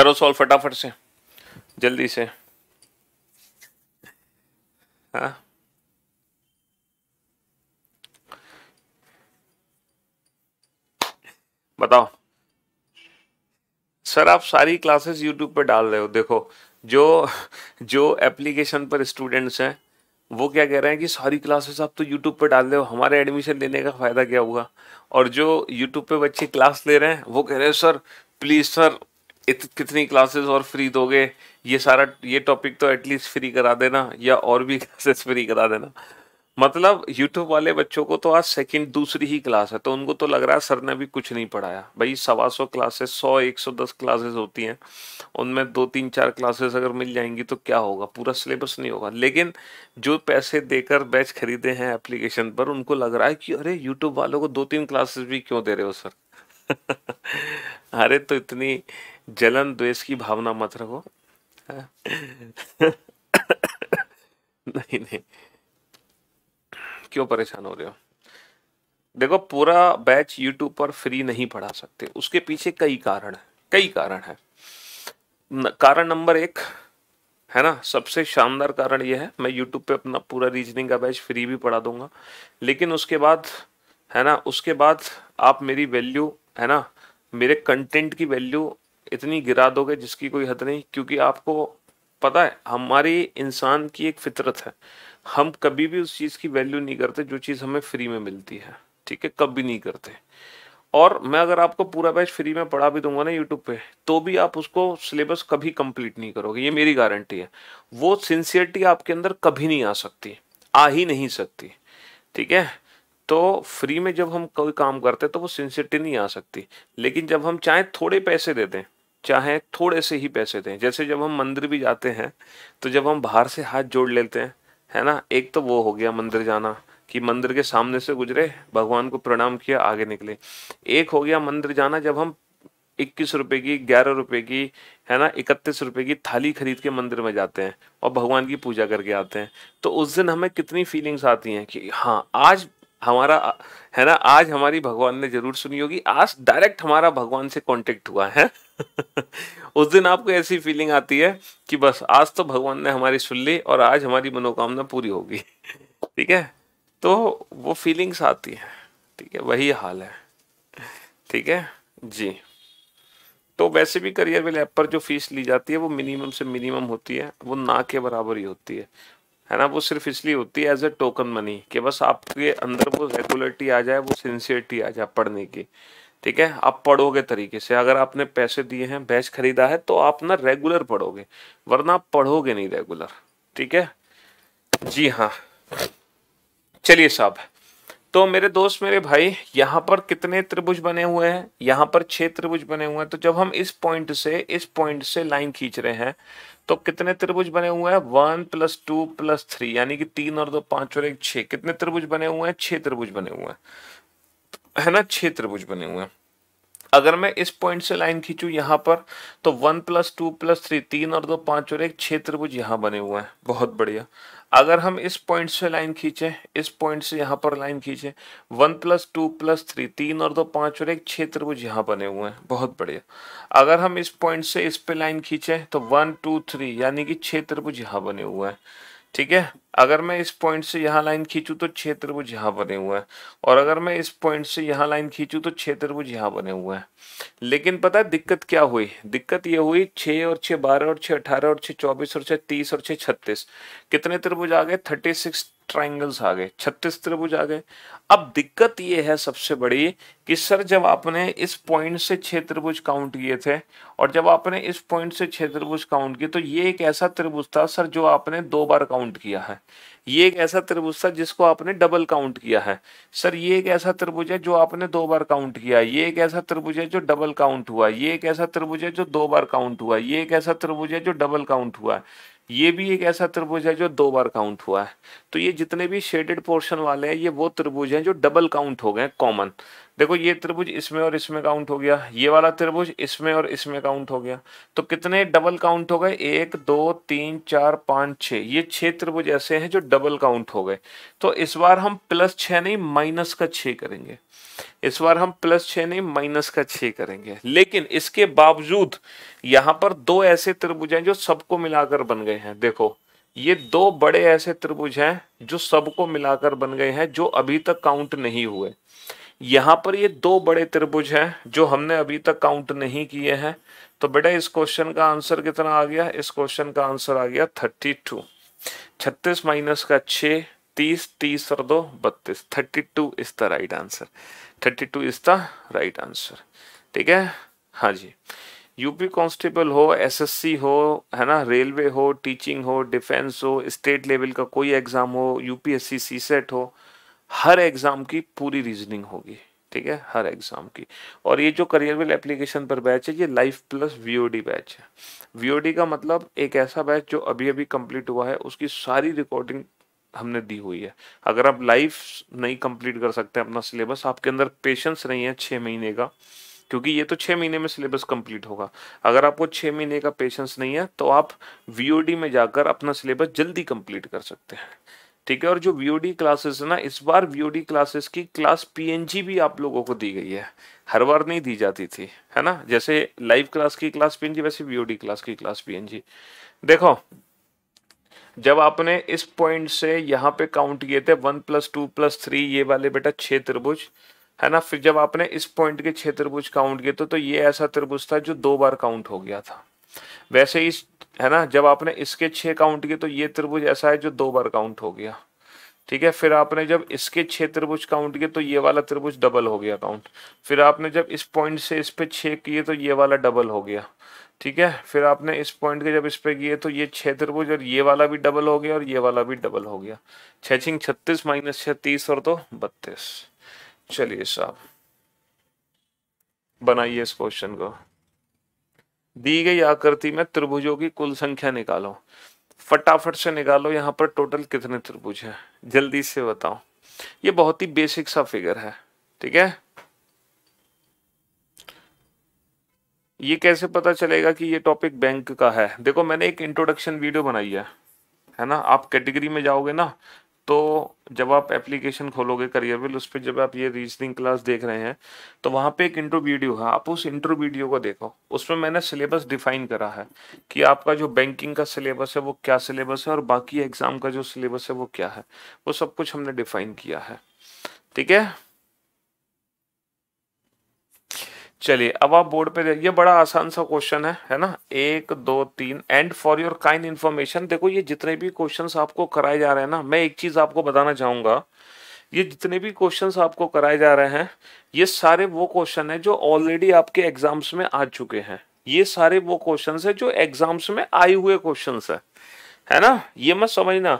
करो सॉल्व फटाफट से जल्दी से हाँ बताओ सर आप सारी क्लासेस यूट्यूब पे डाल रहे हो देखो जो जो एप्लीकेशन पर स्टूडेंट्स हैं वो क्या कह रहे हैं कि सारी क्लासेस आप तो यूट्यूब पे डाल रहे हो हमारे एडमिशन लेने का फ़ायदा क्या हुआ और जो यूट्यूब पे बच्चे क्लास ले रहे हैं वो कह रहे हैं सर प्लीज़ सर इत, कितनी क्लासेस और फ्री दोगे ये सारा ये टॉपिक तो एटलीस्ट फ्री करा देना या और भी क्लासेस फ्री करा देना मतलब यूट्यूब वाले बच्चों को तो आज सेकंड दूसरी ही क्लास है तो उनको तो लग रहा है सर ने भी कुछ नहीं पढ़ाया भाई सवा सौ क्लासेस सौ एक सौ दस क्लासेस होती हैं उनमें दो तीन चार क्लासेस अगर मिल जाएंगी तो क्या होगा पूरा सिलेबस नहीं होगा लेकिन जो पैसे देकर बैच खरीदे हैं एप्लीकेशन पर उनको लग रहा है कि अरे यूट्यूब वालों को दो तीन क्लासेस भी क्यों दे रहे हो सर अरे तो इतनी जलन द्वेष की भावना मत रखो हाँ। नहीं नहीं क्यों परेशान हो रहे हो देखो पूरा बैच यूट्यूब पर फ्री नहीं पढ़ा सकते उसके पीछे कई कारण है कई कारण है न, कारण नंबर एक है ना सबसे शानदार कारण यह है मैं यूट्यूब पे अपना पूरा रीजनिंग का बैच फ्री भी पढ़ा दूंगा लेकिन उसके बाद है ना उसके बाद आप मेरी वैल्यू है ना मेरे कंटेंट की वैल्यू इतनी गिरा दोगे जिसकी कोई हद नहीं क्योंकि आपको पता है हमारी इंसान की एक फितरत है हम कभी भी उस चीज़ की वैल्यू नहीं करते जो चीज़ हमें फ्री में मिलती है ठीक है कभी नहीं करते और मैं अगर आपको पूरा बैच फ्री में पढ़ा भी दूंगा ना यूट्यूब पे तो भी आप उसको सिलेबस कभी कंप्लीट नहीं करोगे ये मेरी गारंटी है वो सिंसियरिटी आपके अंदर कभी नहीं आ सकती आ ही नहीं सकती ठीक है तो फ्री में जब हम कोई काम करते हैं तो वो सिंसियरिटी नहीं आ सकती लेकिन जब हम चाहें थोड़े पैसे दे दें चाहे थोड़े से ही पैसे दें जैसे जब हम मंदिर भी जाते हैं तो जब हम बाहर से हाथ जोड़ लेते हैं है ना एक तो वो हो गया मंदिर जाना कि मंदिर के सामने से गुजरे भगवान को प्रणाम किया आगे निकले एक हो गया मंदिर जाना जब हम इक्कीस रुपए की ग्यारह रुपए की है ना इकतीस रुपए की थाली खरीद के मंदिर में जाते हैं और भगवान की पूजा करके आते हैं तो उस दिन हमें कितनी फीलिंग्स आती हैं कि हाँ आज हमारा है ना आज हमारी भगवान ने जरूर सुनी होगी आज डायरेक्ट हमारा भगवान से कॉन्टेक्ट हुआ है उस दिन आपको ऐसी फीलिंग आती है कि बस आज तो भगवान ने हमारी सुन ली और आज हमारी मनोकामना पूरी होगी ठीक है तो वो फीलिंग्स आती हैं ठीक है वही हाल है ठीक है जी तो वैसे भी करियर वेल ऐप पर जो फीस ली जाती है वो मिनिमम से मिनिमम होती है वो ना के बराबर ही होती है है ना वो सिर्फ इसलिए होती है एज ए टोकन मनी कि बस आपके अंदर वो रेगुलरिटी आ जाए वो सिंसियरिटी आ जाए पढ़ने की ठीक है आप पढ़ोगे तरीके से अगर आपने पैसे दिए हैं बैच खरीदा है तो आप ना रेगुलर पढ़ोगे वरना आप पढ़ोगे नहीं रेगुलर ठीक है जी हाँ चलिए साहब तो मेरे दोस्त मेरे भाई यहाँ पर कितने त्रिभुज बने हुए हैं यहाँ पर छह त्रिभुज बने हुए हैं तो जब हम इस पॉइंट से इस पॉइंट से लाइन खींच रहे हैं तो कितने त्रिभुज बने हुए हैं one plus two plus three यानी कि तीन और दो पांच और एक छह कितने त्रिभुज बने हुए हैं छह त्रिभुज बने हुए हैं है ना छह त्रिभुज बने हुए हैं अगर मैं इस पॉइंट से लाइन खींचू यहाँ पर तो one plus two plus three तीन और दो पांच और एक छह त्रिभुज यहां बने हुए हैं बहुत बढ़िया अगर हम इस पॉइंट से लाइन खींचे इस पॉइंट से यहाँ पर लाइन खींचे one plus two plus three तीन और दो पांच और एक छह त्रिभुज यहां बने हुए हैं बहुत बढ़िया अगर हम इस पॉइंट से इस पे लाइन खींचे तो वन टू थ्री यानी कि छह त्रिभुज यहाँ बने हुए हैं ठीक है अगर मैं इस पॉइंट से यहाँ लाइन खींचूँ तो क्षेत्रभुज त्रिभुज यहाँ बने हुए हैं और अगर मैं इस पॉइंट से यहाँ लाइन खींचूँ तो क्षेत्रभुज त्रिभुज यहाँ बने हुए हैं लेकिन पता है दिक्कत क्या हुई दिक्कत ये हुई छः और छः बारह और छः अठारह और छः चौबीस और छः तीस और छः छत्तीस कितने त्रिभुज आ गए थर्टी सिक्स ट्राइंगल्स आ गए छत्तीस त्रिभुज आ गए अब दिक्कत ये है सबसे बड़ी कि सर जब आपने इस पॉइंट से छह त्रिभुज काउंट किए थे और जब आपने इस पॉइंट से छह त्रिभुज काउंट किए तो ये एक ऐसा त्रिभुज था सर जो आपने दो बार काउंट किया है ये एक ऐसा त्रिभुज था जिसको आपने डबल काउंट किया है सर ये एक ऐसा त्रिभुज है जो आपने दो बार काउंट किया ये एक ऐसा त्रिभुज है जो डबल काउंट हुआ ये एक ऐसा त्रिभुज है जो दो बार काउंट हुआ ये एक ऐसा त्रिभुज है जो डबल काउंट हुआ ये भी एक ऐसा त्रिभुज है जो दो बार काउंट हुआ है तो ये जितने भी शेडेड पोर्शन वाले हैं ये वो त्रिभुज हैं जो डबल काउंट हो गए कॉमन देखो ये त्रिभुज इसमें और इसमें काउंट हो गया ये वाला त्रिभुज इसमें और इसमें काउंट हो गया तो कितने डबल काउंट हो गए एक दो तीन चार पांच छ ये छह त्रिभुज ऐसे हैं जो डबल काउंट हो गए तो इस बार हम प्लस छ नहीं माइनस का छ करेंगे इस बार हम प्लस छ नहीं माइनस का छ करेंगे लेकिन इसके बावजूद यहां पर दो ऐसे त्रिभुज हैं जो सबको मिलाकर बन गए हैं देखो ये दो बड़े ऐसे त्रिभुज हैं जो सबको मिलाकर बन गए हैं जो अभी तक काउंट नहीं हुए यहाँ पर ये दो बड़े त्रिभुज हैं जो हमने अभी तक काउंट नहीं किए हैं तो बेटा इस क्वेश्चन का आंसर कितना आ गया इस क्वेश्चन का आंसर आ गया थर्टी टू छत्तीस माइनस का छ तीस तीस और दो बत्तीस thirty two is the right answer thirty two is the right answer ठीक है हाँ जी यूपी कांस्टेबल हो एसएससी हो है ना रेलवे हो टीचिंग हो डिफेंस हो स्टेट लेवल का कोई एग्ज़ाम हो यूपीएससी सीसेट हो हर एग्ज़ाम की पूरी रीजनिंग होगी ठीक है हर एग्ज़ाम की और ये जो करियर वेल एप्लीकेशन पर बैच है ये लाइफ प्लस वीओडी बैच है वीओडी का मतलब एक ऐसा बैच जो अभी अभी कंप्लीट हुआ है उसकी सारी रिकॉर्डिंग हमने दी हुई है अगर आप लाइफ नहीं कंप्लीट कर सकते अपना सिलेबस आपके अंदर पेशेंस नहीं है छः महीने का क्योंकि ये तो छः महीने में सिलेबस कंप्लीट होगा अगर आपको छः महीने का पेशेंस नहीं है तो आप वीओडी में जाकर अपना सिलेबस जल्दी कंप्लीट कर सकते हैं ठीक है और जो VOD क्लासेस है ना इस बार VOD क्लासेस की क्लास PNG भी आप लोगों को दी गई है हर बार नहीं दी जाती थी है ना जैसे लाइव क्लास की क्लास PNG वैसे VOD क्लास की क्लास PNG देखो जब आपने इस पॉइंट से यहाँ पे काउंट किए थे one plus two plus three ये वाले बेटा छह त्रिभुज है ना फिर जब आपने इस पॉइंट के छह त्रिभुज काउंट किए थे तो ये ऐसा त्रिभुज था जो दो बार काउंट हो गया था वैसे ही है ना जब आपने इसके छः काउंट किए तो ये त्रिभुज ऐसा है जो दो बार काउंट हो गया ठीक है फिर आपने जब इसके छह त्रिभुज काउंट किए तो ये वाला त्रिभुज डबल हो गया काउंट फिर आपने जब इस पॉइंट से इस पे छः किए तो ये वाला डबल हो गया ठीक है फिर आपने इस पॉइंट के जब इस पे किए तो ये छह त्रिभुज और ये वाला भी डबल हो गया और ये वाला भी डबल हो गया छः छिंग छत्तीस माइनस छः तीस और तो बत्तीस चलिए साहब बनाइए इस क्वेश्चन को दी गई आकृति में त्रिभुजों की कुल संख्या निकालो फटाफट से निकालो यहाँ पर टोटल कितने त्रिभुज हैं जल्दी से बताओ ये बहुत ही बेसिक सा फिगर है ठीक है ये कैसे पता चलेगा कि ये टॉपिक बैंक का है देखो मैंने एक इंट्रोडक्शन वीडियो बनाई है है ना आप कैटेगरी में जाओगे ना तो जब आप एप्लीकेशन खोलोगे करियर विल उस पर जब आप ये रीजनिंग क्लास देख रहे हैं तो वहाँ पे एक इंट्रो वीडियो है आप उस इंट्रो वीडियो को देखो उसमें मैंने सिलेबस डिफाइन करा है कि आपका जो बैंकिंग का सिलेबस है वो क्या सिलेबस है और बाकी एग्ज़ाम का जो सिलेबस है वो क्या है वो सब कुछ हमने डिफाइन किया है ठीक है चलिए अब आप बोर्ड पे ये बड़ा आसान सा क्वेश्चन है है ना एक दो तीन and for your kind information देखो ये जितने भी क्वेश्चंस आपको कराए जा रहे हैं ना मैं एक चीज आपको बताना चाहूंगा ये जितने भी क्वेश्चंस आपको कराए जा रहे हैं ये सारे वो क्वेश्चन है जो ऑलरेडी आपके एग्जाम्स में आ चुके हैं ये सारे वो क्वेश्चन है जो एग्जाम्स में आए हुए क्वेश्चन है है ना ये मत समझना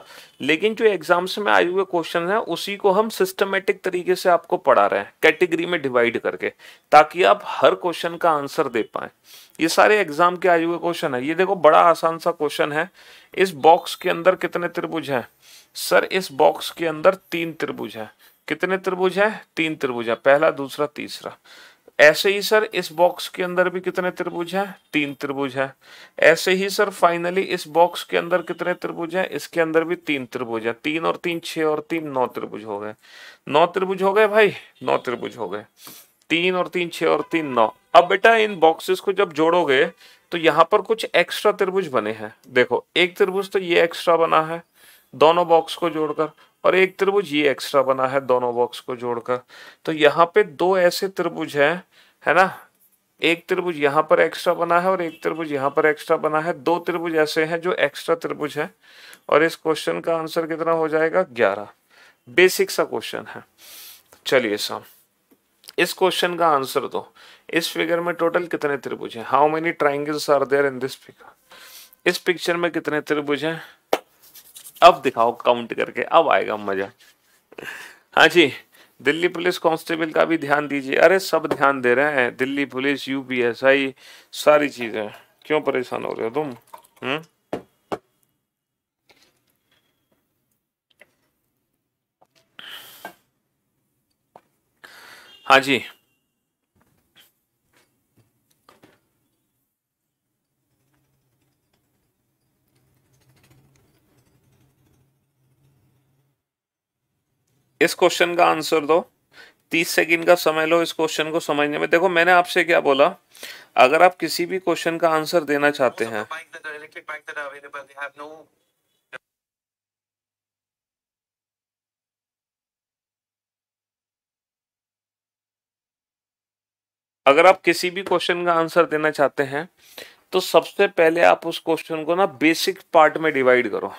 लेकिन जो एग्जाम्स में आए हुए क्वेश्चन हैं उसी को हम सिस्टमेटिक तरीके से आपको पढ़ा रहे हैं कैटेगरी में डिवाइड करके ताकि आप हर क्वेश्चन का आंसर दे पाए ये सारे एग्जाम के आए हुए क्वेश्चन है ये देखो बड़ा आसान सा क्वेश्चन है इस बॉक्स के अंदर कितने त्रिभुज हैं सर इस बॉक्स के अंदर तीन त्रिभुज हैं कितने त्रिभुज हैं तीन त्रिभुज है पहला दूसरा तीसरा ऐसे ही सर इस बॉक्स के अंदर भी कितने त्रिभुज हैं तीन त्रिभुज हैं ऐसे ही सर फाइनली इस बॉक्स के अंदर कितने त्रिभुज हैं इसके अंदर भी तीन त्रिभुज हैं तीन और तीन छः और तीन नौ त्रिभुज हो गए नौ त्रिभुज हो गए भाई नौ त्रिभुज हो गए तीन और तीन छः और तीन नौ अब बेटा इन बॉक्सेस को जब जोड़ोगे तो यहाँ पर कुछ एक्स्ट्रा त्रिभुज बने हैं देखो एक त्रिभुज तो ये एक्स्ट्रा बना है दोनों बॉक्स को जोड़कर और एक त्रिभुज ये एक्स्ट्रा बना है दोनों बॉक्स को जोड़कर तो यहाँ पे दो ऐसे त्रिभुज हैं है ना एक त्रिभुज यहां पर एक्स्ट्रा बना है और एक त्रिभुज यहां पर एक्स्ट्रा बना है दो त्रिभुज ऐसे हैं जो एक्स्ट्रा त्रिभुज है और इस क्वेश्चन का आंसर कितना हो जाएगा ग्यारह बेसिक सा क्वेश्चन है चलिए साहब इस क्वेश्चन का आंसर दो इस फिगर में टोटल कितने त्रिभुज हैं how many triangles are there in this figure इस पिक्चर में कितने त्रिभुज हैं अब दिखाओ काउंट करके अब आएगा मजा हाँ जी दिल्ली पुलिस कांस्टेबल का भी ध्यान दीजिए अरे सब ध्यान दे रहे हैं दिल्ली पुलिस यूपीएसआई सारी चीजें क्यों परेशान हो रहे हो तुम हम्म हाँ जी इस क्वेश्चन का आंसर दो तीस सेकंड का समय लो इस क्वेश्चन को समझने में देखो मैंने आपसे क्या बोला अगर आप किसी भी क्वेश्चन का आंसर देना चाहते हैं अगर आप किसी भी क्वेश्चन का आंसर देना चाहते हैं तो सबसे पहले आप उस क्वेश्चन को ना बेसिक पार्ट में डिवाइड करो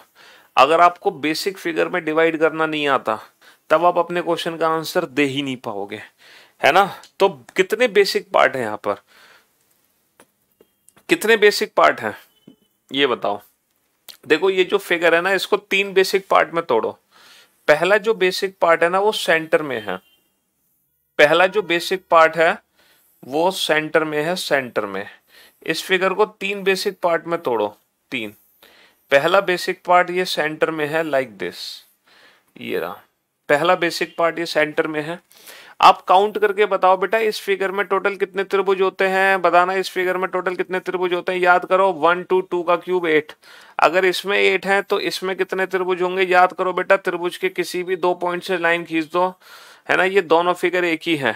अगर आपको बेसिक फिगर में डिवाइड करना नहीं आता तब आप अपने क्वेश्चन का आंसर दे ही नहीं पाओगे है ना तो कितने बेसिक पार्ट हैं यहां पर कितने बेसिक पार्ट हैं ये बताओ देखो ये जो फिगर है ना इसको तीन बेसिक पार्ट में तोड़ो पहला जो बेसिक पार्ट है ना वो सेंटर में है पहला जो बेसिक पार्ट है वो सेंटर में है सेंटर में इस फिगर को तीन बेसिक पार्ट में तोड़ो तीन पहला बेसिक पार्ट ये सेंटर में है लाइक like दिस ये रहा पहला बेसिक पार्ट ये सेंटर में है आप काउंट करके बताओ बेटा इस फिगर में टोटल कितने त्रिभुज होते हैं बताना इस फिगर में टोटल कितने त्रिभुज होते हैं याद करो वन टू टू का क्यूब एट अगर इसमें एट है तो इसमें कितने त्रिभुज होंगे याद करो बेटा त्रिभुज के किसी भी दो पॉइंट से लाइन खींच दो है ना ये दोनों फिगर एक ही है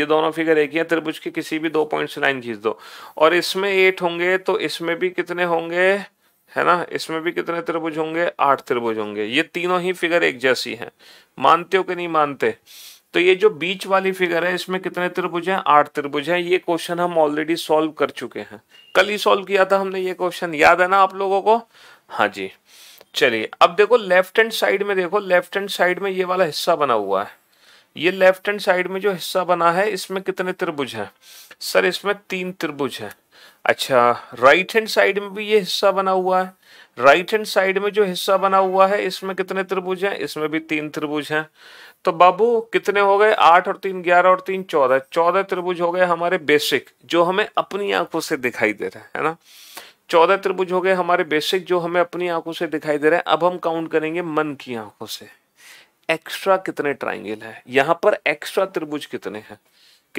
ये दोनों फिगर एक ही है त्रिभुज के किसी भी दो पॉइंट से लाइन खींच दो और इसमें एट होंगे तो इसमें भी कितने होंगे है ना इसमें भी कितने त्रिभुज होंगे आठ त्रिभुज होंगे ये तीनों ही फिगर एक जैसी हैं मानते हो कि नहीं मानते तो ये जो बीच वाली फिगर है इसमें कितने त्रिभुज हैं आठ त्रिभुज हैं ये क्वेश्चन हम ऑलरेडी सॉल्व कर चुके हैं कल ही सॉल्व किया था हमने ये क्वेश्चन याद है ना आप लोगों को हाँ जी चलिए अब देखो लेफ्ट हैंड साइड में देखो लेफ्ट हैंड साइड में ये वाला हिस्सा बना हुआ है ये लेफ्ट हैंड साइड में जो हिस्सा बना है इसमें कितने त्रिभुज हैं सर इसमें तीन त्रिभुज हैं अच्छा राइट हैंड साइड में भी ये हिस्सा बना हुआ है राइट हैंड साइड में जो हिस्सा बना हुआ है इसमें कितने त्रिभुज हैं इसमें भी तीन त्रिभुज हैं तो बाबू कितने हो गए आठ और तीन ग्यारह और तीन चौदह चौदह त्रिभुज हो गए हमारे बेसिक जो हमें अपनी आंखों से दिखाई दे रहे हैं है ना चौदह त्रिभुज हो गए हमारे बेसिक जो हमें अपनी आंखों से दिखाई दे रहे हैं अब हम काउंट करेंगे मन की आंखों से एक्स्ट्रा कितने ट्राइंगल है यहाँ पर एक्स्ट्रा त्रिभुज कितने हैं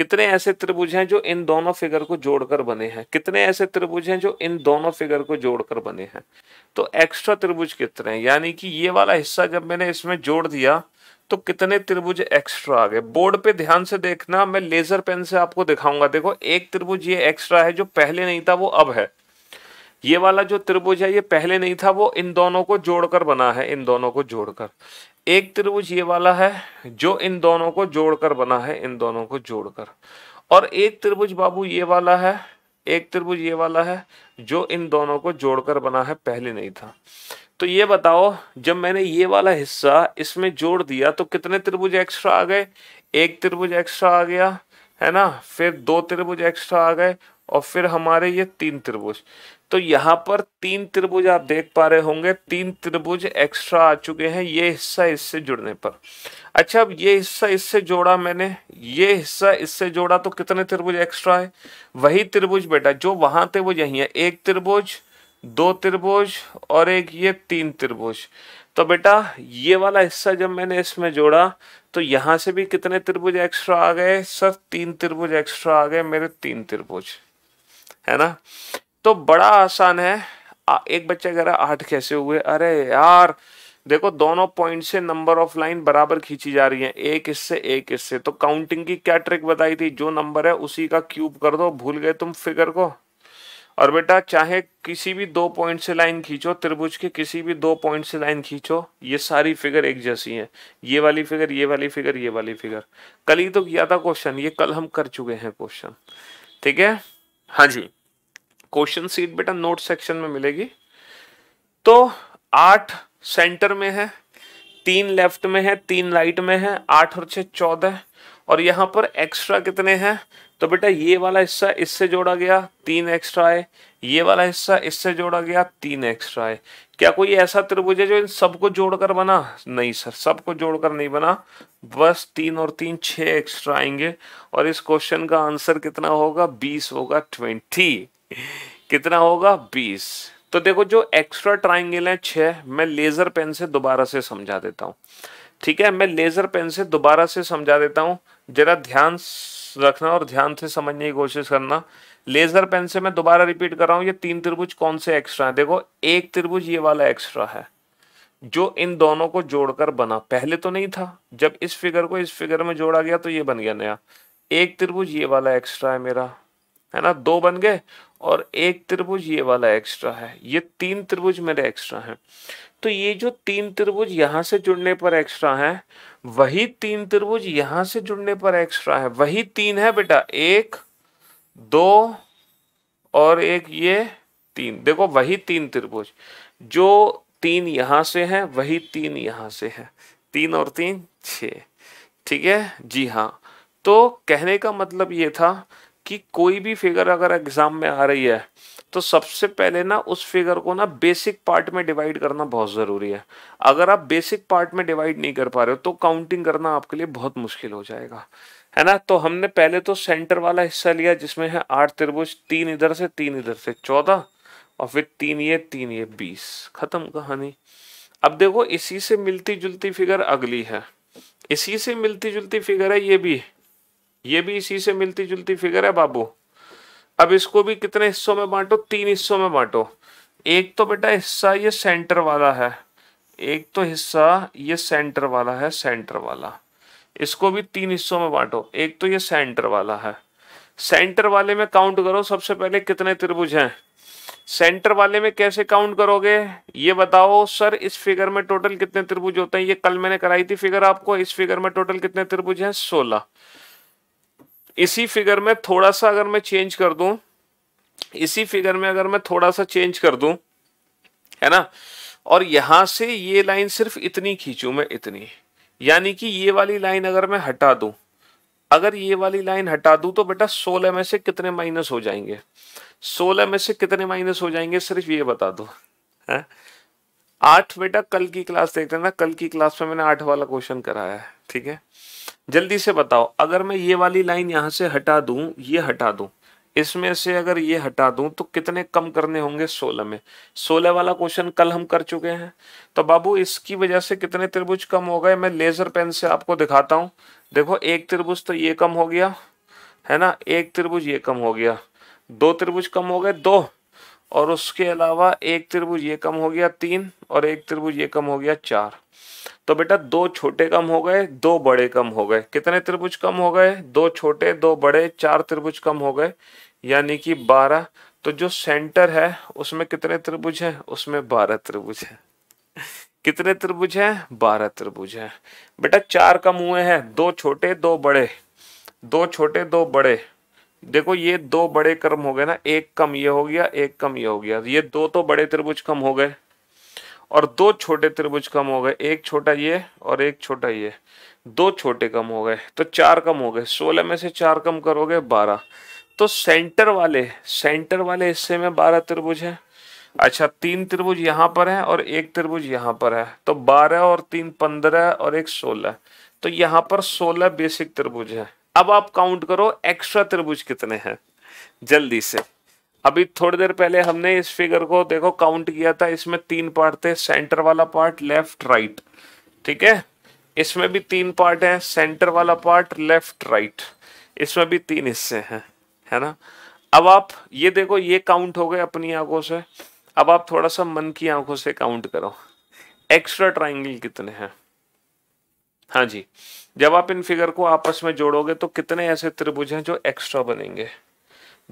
कितने ऐसे त्रिभुज हैं जो इन दोनों फिगर को जोड़कर बने हैं कितने ऐसे त्रिभुज हैं जो इन दोनों फिगर को जोड़कर बने हैं तो एक्स्ट्रा त्रिभुज कितने हैं यानी कि ये वाला हिस्सा जब मैंने इसमें जोड़ दिया तो कितने त्रिभुज एक्स्ट्रा आ गए बोर्ड पे ध्यान से देखना मैं लेजर पेन से आपको दिखाऊंगा देखो एक त्रिभुज ये एक्स्ट्रा है जो पहले नहीं था वो अब है ये वाला जो त्रिभुज है ये पहले नहीं था वो इन दोनों को जोड़कर बना है इन दोनों को जोड़कर एक त्रिभुज ये वाला है जो इन दोनों को जोड़कर बना है इन दोनों को जोड़कर और एक त्रिभुज बाबू ये वाला है एक त्रिभुज ये वाला है जो इन दोनों को जोड़कर बना है पहले नहीं था तो ये बताओ जब मैंने ये वाला हिस्सा इसमें जोड़ दिया तो कितने त्रिभुज एक्स्ट्रा आ गए एक त्रिभुज एक्स्ट्रा आ गया है ना फिर दो त्रिभुज एक्स्ट्रा आ गए और फिर हमारे ये तीन त्रिभुज तो यहाँ पर तीन त्रिभुज आप देख पा रहे होंगे तीन त्रिभुज एक्स्ट्रा आ चुके हैं ये हिस्सा इससे जुड़ने पर अच्छा अब ये हिस्सा इससे जोड़ा मैंने ये हिस्सा इससे जोड़ा तो कितने त्रिभुज एक्स्ट्रा है वही त्रिभुज बेटा जो वहां थे वो यही है एक त्रिभुज दो त्रिभुज और एक ये तीन त्रिभुज तो बेटा ये वाला हिस्सा जब मैंने इसमें जोड़ा तो यहाँ से भी कितने त्रिभुज एक्स्ट्रा आ गए सर तीन त्रिभुज एक्स्ट्रा आ गए मेरे तीन त्रिभुज है ना तो बड़ा आसान है एक बच्चा कह रहा आठ कैसे हुए अरे यार देखो दोनों पॉइंट से नंबर ऑफ लाइन बराबर खींची जा रही है एक इससे एक इससे तो काउंटिंग की क्या ट्रिक बताई थी जो नंबर है उसी का क्यूब कर दो भूल गए तुम फिगर को और बेटा चाहे किसी भी दो पॉइंट से लाइन खींचो त्रिभुज के किसी भी दो पॉइंट से लाइन खींचो ये सारी फिगर एक जैसी है ये वाली फिगर ये वाली फिगर ये वाली फिगर कल ही तो किया था क्वेश्चन ये कल हम कर चुके हैं क्वेश्चन ठीक है हाँ जी क्वेश्चन सीट बेटा नोट सेक्शन में मिलेगी तो आठ सेंटर में है तीन लेफ्ट में है तीन राइट में है आठ और छह चौदह और यहाँ पर एक्स्ट्रा कितने हैं तो बेटा ये वाला हिस्सा इससे जोड़ा गया तीन एक्स्ट्रा है ये वाला हिस्सा इससे जोड़ा गया तीन एक्स्ट्रा है क्या कोई ऐसा त्रिभुज है जो इन सबको जोड़कर बना नहीं सर सबको जोड़कर नहीं बना बस तीन और तीन छह एक्स्ट्रा आएंगे और इस क्वेश्चन का आंसर कितना होगा बीस होगा ट्वेंटी कितना होगा बीस तो देखो जो एक्स्ट्रा ट्राइंगल है छः मैं लेज़र पेन से दोबारा से समझा देता हूं ठीक है मैं लेज़र पेन से दोबारा से समझा देता हूँ ज़रा ध्यान रखना और ध्यान से समझने की कोशिश करना लेज़र पेन से मैं दोबारा रिपीट कर रहा हूँ ये तीन त्रिभुज कौन से एक्स्ट्रा है देखो एक त्रिभुज ये वाला एक्स्ट्रा है जो इन दोनों को जोड़कर बना पहले तो नहीं था जब इस फिगर को इस फिगर में जोड़ा गया तो ये बन गया नया एक त्रिभुज ये वाला एक्स्ट्रा है मेरा है ना दो बन गए और एक त्रिभुज ये वाला एक्स्ट्रा है ये तीन त्रिभुज मेरे एक्स्ट्रा हैं तो ये जो तीन त्रिभुज यहाँ से जुड़ने पर एक्स्ट्रा है वही तीन त्रिभुज यहाँ से जुड़ने पर एक्स्ट्रा है वही तीन है बेटा एक दो और एक ये तीन देखो वही तीन त्रिभुज जो तीन यहाँ से हैं वही तीन यहाँ से हैं तीन और तीन छ ठीक है जी हाँ तो कहने का मतलब ये था कि कोई भी फिगर अगर एग्जाम में आ रही है तो सबसे पहले ना उस फिगर को ना बेसिक पार्ट में डिवाइड करना बहुत ज़रूरी है अगर आप बेसिक पार्ट में डिवाइड नहीं कर पा रहे हो तो काउंटिंग करना आपके लिए बहुत मुश्किल हो जाएगा है ना तो हमने पहले तो सेंटर वाला हिस्सा लिया जिसमें है आठ त्रिभुज तीन इधर से तीन इधर से चौदह और फिर तीन ये तीन ये बीस खत्म कहानी अब देखो इसी से मिलती जुलती फिगर अगली है इसी से मिलती जुलती फिगर है ये भी ये भी इसी से मिलती जुलती फिगर है बाबू अब इसको भी कितने हिस्सों में बांटो तीन हिस्सों में बांटो एक तो बेटा हिस्सा ये सेंटर वाला है एक तो हिस्सा ये सेंटर वाला है सेंटर वाला इसको भी तीन हिस्सों में बांटो एक तो ये सेंटर वाला है सेंटर वाले में काउंट करो सबसे पहले कितने त्रिभुज हैं सेंटर वाले में कैसे काउंट करोगे ये बताओ सर इस फिगर में टोटल कितने त्रिभुज होते हैं ये कल मैंने कराई थी फिगर आपको इस फिगर में टोटल कितने त्रिभुज हैं सोलह इसी फिगर में थोड़ा सा अगर मैं चेंज कर दूं इसी फिगर में अगर मैं थोड़ा सा चेंज कर दूं है ना और यहां से ये लाइन सिर्फ इतनी खींचू मैं इतनी यानी कि ये वाली लाइन अगर मैं हटा दूं अगर ये वाली लाइन हटा दूं तो बेटा सोलह में से कितने माइनस हो जाएंगे सोलह में से कितने माइनस हो जाएंगे सिर्फ ये बता दो आठ बेटा कल की क्लास देख लेना कल की क्लास में मैंने आठ वाला क्वेश्चन कराया है ठीक है जल्दी से बताओ अगर मैं ये वाली लाइन यहाँ से हटा दूँ ये हटा दूँ इसमें से अगर ये हटा दूं तो कितने कम करने होंगे सोलह में सोलह वाला क्वेश्चन कल हम कर चुके हैं तो बाबू इसकी वजह से कितने त्रिभुज कम हो गए मैं लेजर पेन से आपको दिखाता हूँ देखो एक त्रिभुज तो ये कम हो गया है ना एक त्रिभुज ये कम हो गया दो त्रिभुज कम हो गए दो और उसके अलावा एक त्रिभुज ये कम हो गया तीन और एक त्रिभुज ये कम हो गया चार तो बेटा दो छोटे कम हो गए दो बड़े कम हो गए कितने त्रिभुज कम हो गए दो छोटे दो बड़े चार त्रिभुज कम हो गए यानी कि बारह तो जो सेंटर है उसमें कितने त्रिभुज हैं उसमें बारह त्रिभुज है कितने त्रिभुज हैं बारह त्रिभुज हैं बेटा चार कम हुए हैं दो छोटे दो बड़े दो छोटे दो बड़े देखो ये दो बड़े कर्म हो गए ना एक कम ये हो गया एक कम ये हो गया ये दो तो बड़े त्रिभुज कम हो गए और दो छोटे त्रिभुज कम हो गए एक छोटा ये और एक छोटा ये दो छोटे कम हो गए तो चार कम हो गए सोलह में से चार कम करोगे बारह तो सेंटर वाले सेंटर वाले हिस्से में बारह त्रिभुज है अच्छा तीन त्रिभुज यहाँ पर है और एक त्रिभुज यहाँ पर है तो बारह और तीन पंद्रह और एक सोलह तो यहाँ पर सोलह बेसिक त्रिभुज है अब आप काउंट करो एक्स्ट्रा त्रिभुज कितने हैं जल्दी से अभी थोड़ी देर पहले हमने इस फिगर को देखो काउंट किया था इसमें तीन पार्ट थे सेंटर वाला पार्ट लेफ्ट राइट ठीक है इसमें भी तीन पार्ट हैं सेंटर वाला पार्ट लेफ्ट राइट इसमें भी तीन हिस्से हैं है ना अब आप ये देखो ये काउंट हो गए अपनी आंखों से अब आप थोड़ा सा मन की आंखों से काउंट करो एक्स्ट्रा ट्राइंगल कितने हैं हाँ जी जब आप इन फिगर को आपस में जोड़ोगे तो कितने ऐसे त्रिभुज हैं जो एक्स्ट्रा बनेंगे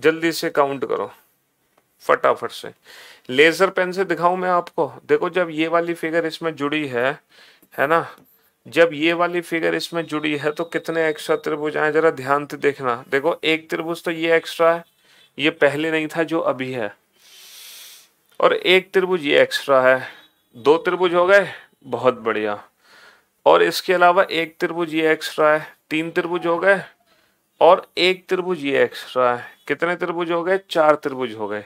जल्दी से काउंट करो फटाफट से लेजर पेन से दिखाऊं मैं आपको देखो जब ये वाली फिगर इसमें जुड़ी है है ना जब ये वाली फिगर इसमें जुड़ी है तो कितने एक्स्ट्रा त्रिभुज आए जरा ध्यान से देखना देखो एक त्रिभुज तो ये एक्स्ट्रा है ये पहले नहीं था जो अभी है और एक त्रिभुज ये एक्स्ट्रा है दो त्रिभुज हो गए बहुत बढ़िया और इसके अलावा एक त्रिभुज ये एक्स्ट्रा है तीन त्रिभुज हो गए और एक त्रिभुज ये एक्स्ट्रा है कितने त्रिभुज हो गए चार त्रिभुज हो गए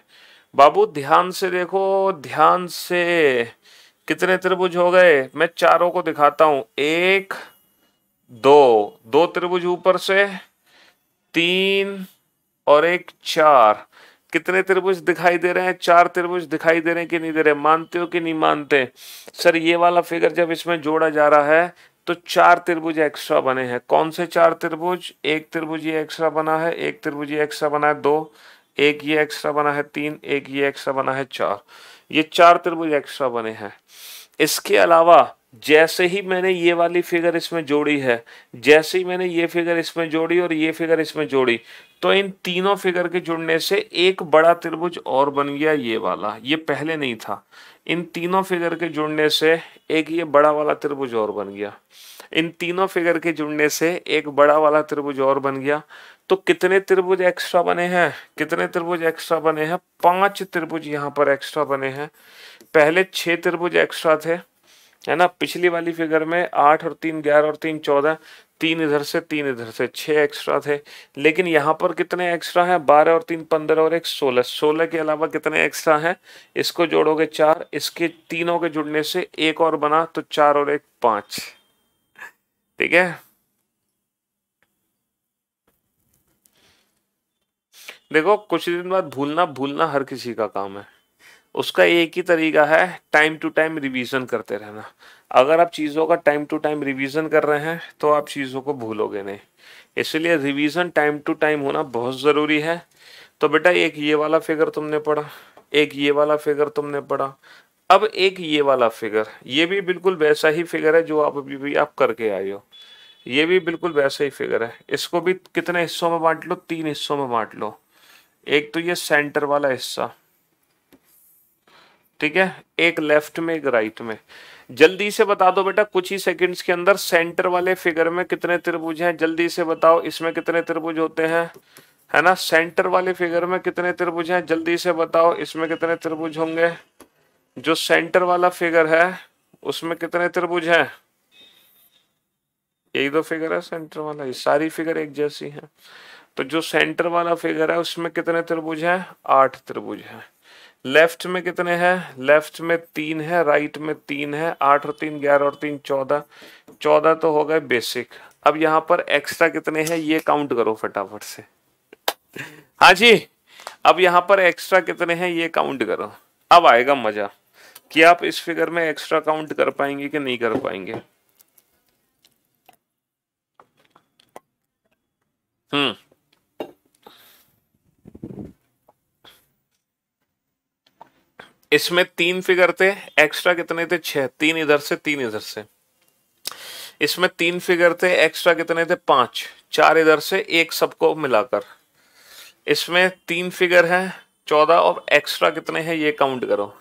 बाबू ध्यान से देखो ध्यान से कितने त्रिभुज हो गए मैं चारों को दिखाता हूं एक दो दो त्रिभुज ऊपर से तीन और एक चार कितने त्रिभुज दिखाई दे रहे हैं चार त्रिभुज दिखाई दे रहे हैं कि नहीं दे रहे मानते हो कि नहीं मानते सर ये वाला फिगर जब इसमें जोड़ा जा रहा है तो चार त्रिभुज एक्स्ट्रा बने हैं कौन से चार त्रिभुज एक त्रिभुज ये एक्स्ट्रा बना है एक त्रिभुज ये एक्स्ट्रा बना है दो एक ये एक्स्ट्रा बना है तीन एक ये एक्स्ट्रा बना है चार ये चार त्रिभुज एक्स्ट्रा बने हैं इसके अलावा जैसे ही मैंने ये वाली फिगर इसमें जोड़ी है जैसे ही मैंने ये फिगर इसमें जोड़ी और ये फिगर इसमें जोड़ी तो इन तीनों फिगर के जुड़ने से एक बड़ा त्रिभुज और बन गया ये वाला ये पहले नहीं था इन तीनों फिगर के जुड़ने से एक ये बड़ा वाला त्रिभुज और बन गया इन तीनों फिगर के जुड़ने से एक बड़ा वाला त्रिभुज और बन गया तो कितने त्रिभुज एक्स्ट्रा बने हैं कितने त्रिभुज एक्स्ट्रा बने हैं पांच त्रिभुज यहाँ पर एक्स्ट्रा बने हैं पहले छह त्रिभुज एक्स्ट्रा थे है ना पिछली वाली फिगर में आठ और तीन ग्यारह और तीन चौदह तीन इधर से तीन इधर से छः एक्स्ट्रा थे लेकिन यहाँ पर कितने एक्स्ट्रा हैं बारह और तीन पंद्रह और एक सोलह सोलह के अलावा कितने एक्स्ट्रा हैं इसको जोड़ोगे चार इसके तीनों के जुड़ने से एक और बना तो चार और एक पाँच ठीक है देखो कुछ दिन बाद भूलना भूलना हर किसी का काम है उसका एक ही तरीका है टाइम टू टाइम रिवीजन करते रहना अगर आप चीज़ों का टाइम टू टाइम रिवीजन कर रहे हैं तो आप चीज़ों को भूलोगे नहीं इसलिए रिवीजन टाइम टू टाइम होना बहुत ज़रूरी है तो बेटा एक ये वाला फिगर तुमने पढ़ा एक ये वाला फिगर तुमने पढ़ा अब एक ये वाला फिगर ये भी बिल्कुल वैसा ही फिगर है जो आप अभी भी आप करके आए हो ये भी बिल्कुल वैसा ही फिगर है इसको भी कितने हिस्सों में बांट लो तीन हिस्सों में बांट लो एक तो ये सेंटर वाला हिस्सा ठीक है एक लेफ्ट में एक राइट में जल्दी से बता दो बेटा कुछ ही सेकंड्स के अंदर सेंटर वाले फिगर में कितने त्रिभुज हैं जल्दी से बताओ इसमें कितने त्रिभुज होते हैं है ना सेंटर वाले फिगर में कितने त्रिभुज हैं जल्दी से बताओ इसमें कितने त्रिभुज होंगे जो सेंटर वाला फिगर है उसमें कितने त्रिभुज हैं यही दो फिगर है सेंटर वाला ये सारी फिगर एक जैसी है तो जो सेंटर वाला फिगर है उसमें कितने त्रिभुज हैं आठ त्रिभुज हैं लेफ्ट में कितने हैं लेफ्ट में तीन है राइट में तीन है आठ और तीन ग्यारह और तीन चौदह चौदह तो हो गए बेसिक अब यहाँ पर एक्स्ट्रा कितने हैं ये काउंट करो फटाफट से हाँ जी अब यहाँ पर एक्स्ट्रा कितने हैं ये काउंट करो अब आएगा मजा कि आप इस फिगर में एक्स्ट्रा काउंट कर पाएंगे कि नहीं कर पाएंगे हम्म इसमें तीन फिगर थे एक्स्ट्रा कितने थे छह तीन इधर से तीन इधर से इसमें तीन फिगर थे एक्स्ट्रा कितने थे पांच चार इधर से एक सबको मिलाकर इसमें तीन फिगर है चौदह और एक्स्ट्रा कितने हैं ये काउंट करो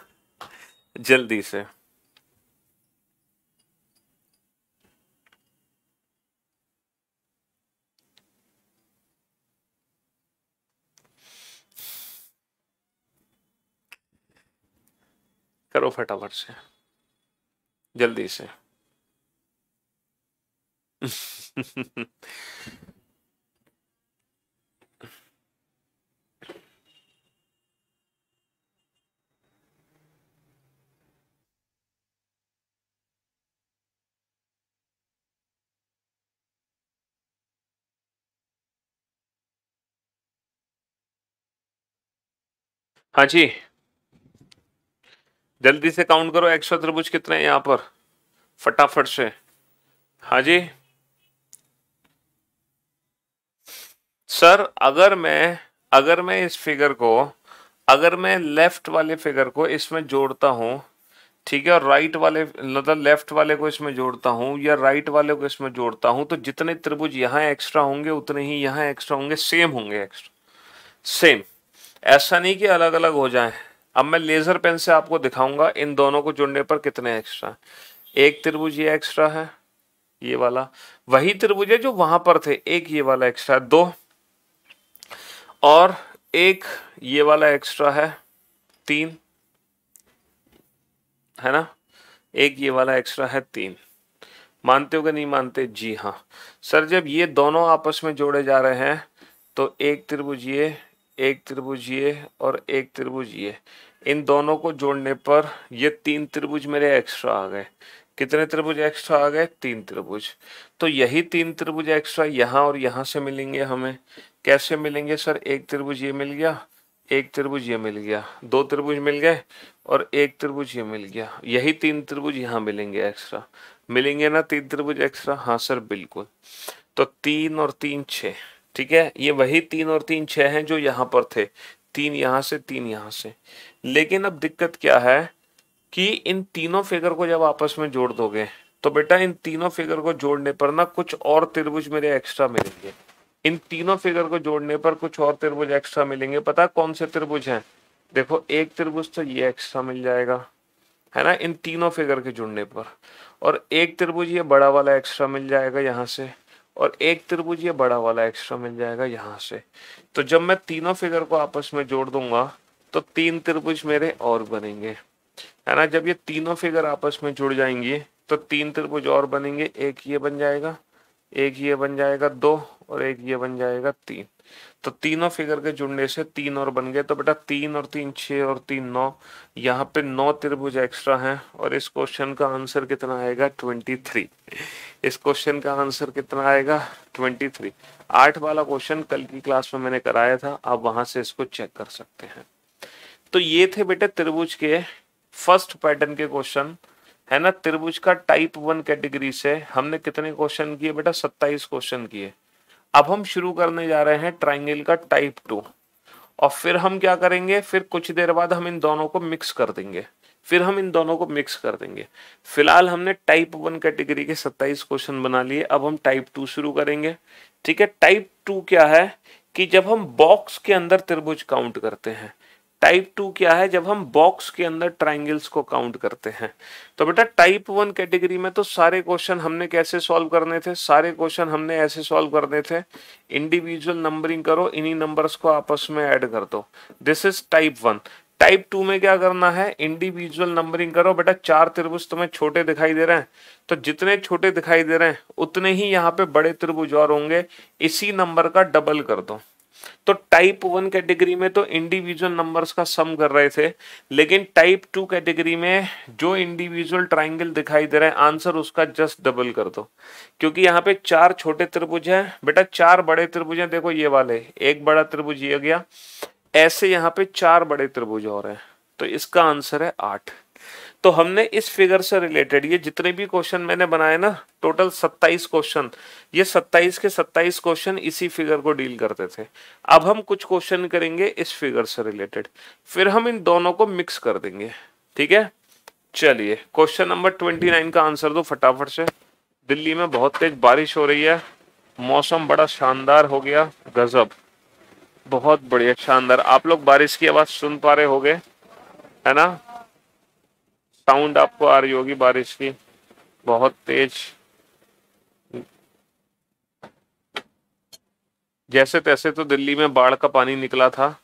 जल्दी से करो फटाफट से जल्दी से हाँ जी जल्दी से काउंट करो एक्स त्रिभुज कितने हैं यहाँ पर फटाफट से हाँ जी सर अगर मैं अगर मैं इस फिगर को अगर मैं लेफ्ट वाले फिगर को इसमें जोड़ता हूँ ठीक है और राइट वाले मतलब लेफ्ट वाले को इसमें जोड़ता हूँ या राइट वाले को इसमें जोड़ता हूँ तो जितने त्रिभुज यहाँ एक्स्ट्रा होंगे उतने ही यहाँ एक्स्ट्रा होंगे सेम होंगे एक्स्ट्रा सेम ऐसा नहीं कि अलग अलग हो जाए अब मैं लेज़र पेन से आपको दिखाऊंगा इन दोनों को जुड़ने पर कितने एक्स्ट्रा एक त्रिभुज ये एक्स्ट्रा है ये वाला वही त्रिभुज है जो वहां पर थे एक ये वाला एक्स्ट्रा दो और एक ये वाला एक्स्ट्रा है तीन है ना एक ये वाला एक्स्ट्रा है तीन मानते हो कि नहीं मानते जी हाँ सर जब ये दोनों आपस में जोड़े जा रहे हैं तो एक त्रिभुज ये एक त्रिभुज ये और एक त्रिभुज ये इन दोनों को जोड़ने पर ये तीन त्रिभुज मेरे एक्स्ट्रा आ गए कितने त्रिभुज एक्स्ट्रा आ गए तीन त्रिभुज तो यही तीन त्रिभुज एक्स्ट्रा यहाँ और यहाँ से मिलेंगे हमें कैसे मिलेंगे सर एक त्रिभुज ये मिल गया एक त्रिभुज ये मिल गया दो त्रिभुज मिल गए और एक त्रिभुज ये मिल गया यही तीन त्रिभुज यहाँ मिलेंगे एक्स्ट्रा मिलेंगे ना तीन त्रिभुज एक्स्ट्रा हाँ सर बिल्कुल तो तीन और तीन छः ठीक है ये वही तीन और तीन छह हैं जो यहां पर थे तीन यहां से तीन यहां से लेकिन अब दिक्कत क्या है कि इन तीनों फिगर को जब आपस में जोड़ दोगे तो बेटा इन तीनों फिगर को जोड़ने पर ना कुछ और त्रिभुज मेरे एक्स्ट्रा मिलेंगे इन तीनों फिगर को जोड़ने पर कुछ और त्रिभुज एक्स्ट्रा मिलेंगे पता कौन से त्रिभुज हैं देखो एक त्रिभुज तो ये एक्स्ट्रा मिल जाएगा है ना इन तीनों फिगर के जुड़ने पर और एक त्रिभुज ये बड़ा वाला एक्स्ट्रा मिल जाएगा यहाँ से और एक त्रिभुज ये बड़ा वाला एक्स्ट्रा मिल जाएगा यहाँ से तो जब मैं तीनों फिगर को आपस में जोड़ दूंगा तो तीन त्रिभुज मेरे और बनेंगे है ना जब ये तीनों फिगर आपस में जुड़ जाएंगे तो तीन त्रिभुज और बनेंगे एक ये बन जाएगा एक ये बन जाएगा दो और एक ये बन जाएगा तीन तो तीनों फिगर के जुड़ने से तीन और बन गए तो बेटा तीन और तीन छ और तीन नौ यहाँ पे नौ त्रिभुज एक्स्ट्रा हैं और इस क्वेश्चन का आंसर कितना आएगा ट्वेंटी थ्री इस क्वेश्चन का आंसर कितना आएगा ट्वेंटी थ्री आठ वाला क्वेश्चन कल की क्लास में मैंने कराया था आप वहां से इसको चेक कर सकते हैं तो ये थे बेटे त्रिभुज के फर्स्ट पैटर्न के क्वेश्चन है ना त्रिभुज का टाइप वन कैटेगरी से हमने कितने क्वेश्चन किए बेटा सत्ताईस क्वेश्चन किए अब हम शुरू करने जा रहे हैं ट्राइंगल का टाइप टू और फिर हम क्या करेंगे फिर कुछ देर बाद हम इन दोनों को मिक्स कर देंगे फिर हम इन दोनों को मिक्स कर देंगे फिलहाल हमने टाइप वन कैटेगरी के सत्ताईस क्वेश्चन बना लिए अब हम टाइप टू शुरू करेंगे ठीक है टाइप टू क्या है कि जब हम बॉक्स के अंदर त्रिभुज काउंट करते हैं टाइप टू क्या है जब हम बॉक्स के अंदर ट्राइंगल्स को काउंट करते हैं तो बेटा टाइप वन कैटेगरी में तो सारे क्वेश्चन हमने कैसे सॉल्व करने थे सारे क्वेश्चन हमने ऐसे सॉल्व करने थे इंडिविजुअल नंबरिंग करो इन्हीं नंबर्स को आपस में ऐड कर दो this is type one type two में क्या करना है इंडिविजुअल नंबरिंग करो बेटा चार त्रिभुज तुम्हें छोटे दिखाई दे रहे हैं तो जितने छोटे दिखाई दे रहे हैं उतने ही यहाँ पे बड़े त्रिभुज और होंगे इसी नंबर का डबल कर दो तो टाइप वन कैटेगरी में तो इंडिविजुअल नंबर्स का सम कर रहे थे लेकिन टाइप टू कैटेगरी में जो इंडिविजुअल ट्राइंगल दिखाई दे रहा है आंसर उसका जस्ट डबल कर दो क्योंकि यहाँ पे चार छोटे त्रिभुज हैं बेटा चार बड़े त्रिभुज हैं देखो ये वाले एक बड़ा त्रिभुज ये गया ऐसे यहाँ पे चार बड़े त्रिभुज और हैं तो इसका आंसर है आठ तो हमने इस फिगर से रिलेटेड ये जितने भी क्वेश्चन मैंने बनाए ना टोटल 27 क्वेश्चन ये 27 के 27 क्वेश्चन इसी फिगर को डील करते थे अब हम कुछ क्वेश्चन करेंगे इस फिगर से रिलेटेड फिर हम इन दोनों को मिक्स कर देंगे ठीक है चलिए क्वेश्चन नंबर 29 का आंसर दो फटाफट से दिल्ली में बहुत तेज बारिश हो रही है मौसम बड़ा शानदार हो गया गजब बहुत बढ़िया शानदार आप लोग बारिश की आवाज सुन पा रहे हो गए है ना साउंड आपको आ रही होगी बारिश की बहुत तेज जैसे तैसे तो दिल्ली में बाढ़ का पानी निकला था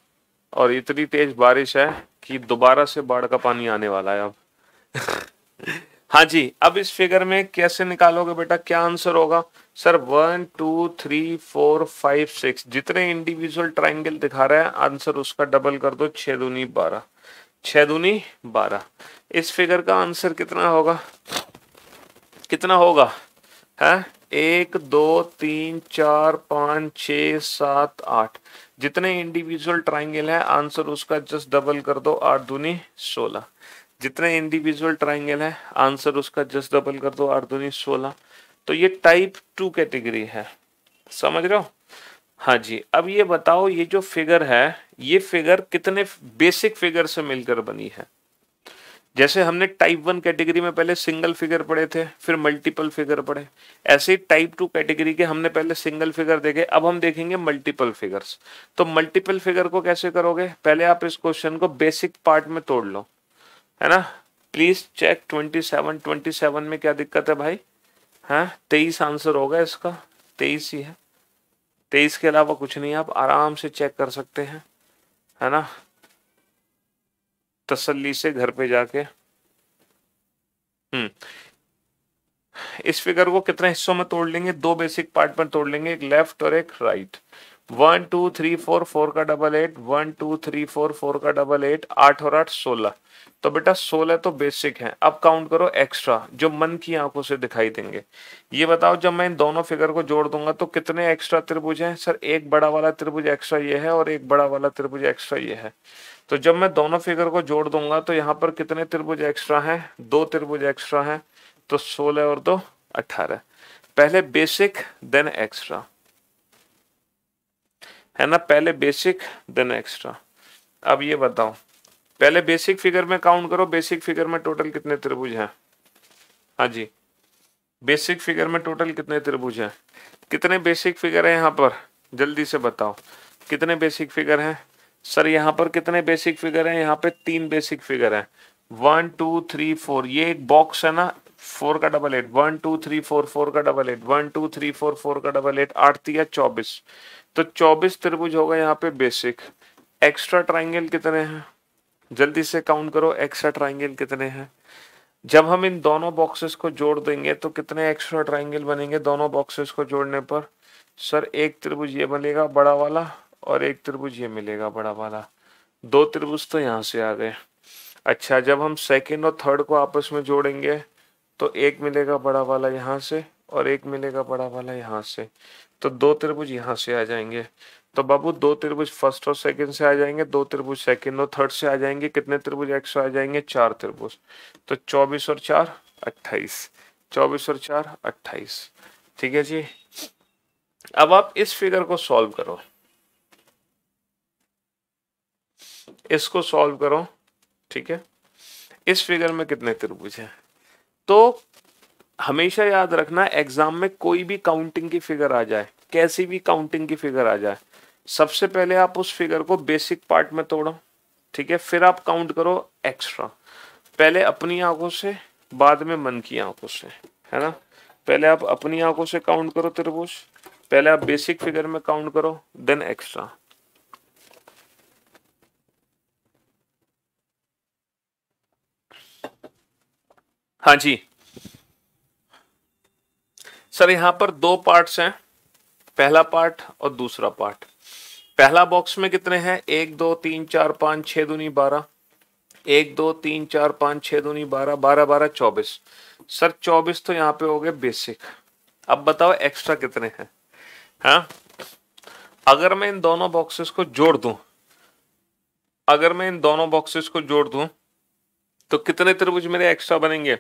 और इतनी तेज बारिश है कि दोबारा से बाढ़ का पानी आने वाला है अब हाँ जी अब इस फिगर में कैसे निकालोगे बेटा क्या आंसर होगा sir one two three four five six जितने इंडिविजुअल ट्राइंगल दिखा रहा है आंसर उसका डबल कर दो छह दूनी बारह छह दूनी बारह इस फिगर का आंसर कितना होगा कितना होगा है एक दो तीन चार पाँच छ सात आठ जितने इंडिविजुअल ट्राइंगल है आंसर उसका जस्ट डबल कर दो आठ दूनी सोलह जितने इंडिविजुअल ट्राइंगल है आंसर उसका जस्ट डबल कर दो आठ दूनी सोलह तो ये टाइप टू कैटेगरी है समझ रहे हो हाँ जी अब ये बताओ ये जो फिगर है ये फिगर कितने बेसिक फिगर से मिलकर बनी है जैसे हमने टाइप वन कैटेगरी में पहले सिंगल फिगर पढ़े थे फिर मल्टीपल फिगर पढ़े ऐसे ही टाइप टू कैटेगरी के हमने पहले सिंगल फिगर देखे अब हम देखेंगे मल्टीपल फिगर्स तो मल्टीपल फिगर को कैसे करोगे पहले आप इस क्वेश्चन को बेसिक पार्ट में तोड़ लो है ना please check twenty seven twenty seven में क्या दिक्कत है भाई है हाँ? तेईस आंसर होगा इसका तेईस ही है तेईस के अलावा कुछ नहीं आप आराम से चेक कर सकते हैं है ना तसल्ली से घर पे जाके हम्म इस फिगर को कितने हिस्सों में तोड़ लेंगे दो बेसिक पार्ट में तोड़ लेंगे एक लेफ्ट और एक right right. One two three four four का double eight one two three four four का डबल एट आठ और आठ सोलह तो बेटा सोलह तो बेसिक है अब काउंट करो एक्स्ट्रा जो मन की आंखों से दिखाई देंगे ये बताओ जब मैं इन दोनों फिगर को जोड़ दूंगा तो कितने एक्स्ट्रा त्रिभुज हैं सर एक बड़ा वाला त्रिभुज एक्स्ट्रा ये है और एक बड़ा वाला त्रिभुज एक्स्ट्रा ये है तो जब मैं दोनों फिगर को जोड़ दूंगा तो यहाँ पर कितने त्रिभुज एक्स्ट्रा है दो त्रिभुज एक्स्ट्रा है तो सोलह और दो अट्ठारह पहले बेसिक देन एक्स्ट्रा है ना पहले बेसिक देन एक्स्ट्रा अब ये बताओ पहले बेसिक फिगर में काउंट करो बेसिक फिगर में टोटल कितने त्रिभुज हैं हाँ जी बेसिक फिगर में टोटल कितने त्रिभुज हैं कितने बेसिक फिगर हैं यहाँ पर जल्दी से बताओ कितने बेसिक फिगर हैं सर यहाँ पर कितने बेसिक फिगर हैं यहाँ पे तीन बेसिक फिगर हैं वन टू थ्री फोर ये एक बॉक्स है ना फोर का double eight one two three four four का double eight one two three four four का डबल एट आठ तीन चौबीस तो चौबीस त्रिभुज होगा यहाँ पे बेसिक एक्स्ट्रा ट्राइंगल कितने हैं जल्दी से काउंट करो एक्स्ट्रा ट्राइंगल कितने हैं जब हम इन दोनों बॉक्सेस को जोड़ देंगे तो कितने एक्स्ट्रा ट्राइंगल बनेंगे दोनों बॉक्सेस को जोड़ने पर सर एक त्रिभुज ये बनेगा बड़ा वाला और एक त्रिभुज ये मिलेगा बड़ा वाला दो त्रिभुज तो यहाँ से आ गए अच्छा जब हम सेकेंड और थर्ड को आपस में जोड़ेंगे तो एक मिलेगा बड़ा वाला यहाँ से और एक मिलेगा बड़ा वाला यहाँ से तो दो त्रिभुज यहाँ से आ जाएंगे तो बाबू दो त्रिभुज फर्स्ट और सेकंड से आ जाएंगे दो त्रिभुज सेकंड और थर्ड से आ जाएंगे कितने त्रिभुज एक आ जाएंगे चार त्रिभुज तो चौबीस और चार अट्ठाईस चौबीस और चार अट्ठाईस ठीक है जी अब आप इस फिगर को सॉल्व करो इसको सॉल्व करो ठीक है इस फिगर में कितने त्रिभुज हैं तो हमेशा याद रखना एग्जाम में कोई भी काउंटिंग की फिगर आ जाए कैसी भी काउंटिंग की फिगर आ जाए सबसे पहले आप उस फिगर को बेसिक पार्ट में तोड़ो ठीक है फिर आप काउंट करो एक्स्ट्रा पहले अपनी आंखों से बाद में मन की आंखों से है ना पहले आप अपनी आंखों से काउंट करो त्रिभुज पहले आप बेसिक फिगर में काउंट करो देन एक्स्ट्रा हाँ जी सर यहां पर दो पार्ट्स हैं पहला पार्ट और दूसरा पार्ट पहला बॉक्स में कितने हैं एक दो तीन चार पांच छह दूनी बारह एक दो तीन चार पांच छह दूनी बारह बारह बारह चौबीस सर चौबीस तो यहां पे हो गए बेसिक अब बताओ एक्स्ट्रा कितने हैं हाँ अगर मैं इन दोनों बॉक्सेस को जोड़ दू अगर मैं इन दोनों बॉक्सेस को जोड़ दू तो कितने त्रिभुज मेरे एक्स्ट्रा बनेंगे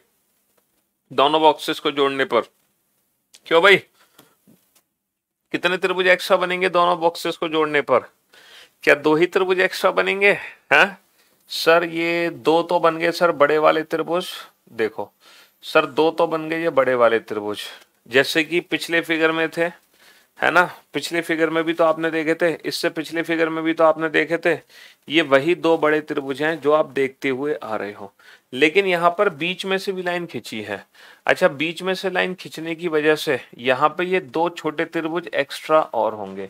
दोनों बॉक्सेस को जोड़ने पर क्यों भाई कितने त्रिभुज एक्स्ट्रा बनेंगे दोनों बॉक्सेस को जोड़ने पर क्या दो ही त्रिभुज एक्स्ट्रा बनेंगे हैं हाँ? सर ये दो तो बन गए सर बड़े वाले त्रिभुज देखो सर दो तो बन गए ये बड़े वाले त्रिभुज जैसे कि पिछले फिगर में थे है ना पिछले फिगर में भी तो आपने देखे थे इससे पिछले फिगर में भी तो आपने देखे थे ये वही दो बड़े त्रिभुज हैं जो आप देखते हुए आ रहे हो लेकिन यहाँ पर बीच में से भी लाइन खींची है अच्छा बीच में से लाइन खींचने की वजह से यहाँ पे ये दो छोटे त्रिभुज एक्स्ट्रा और होंगे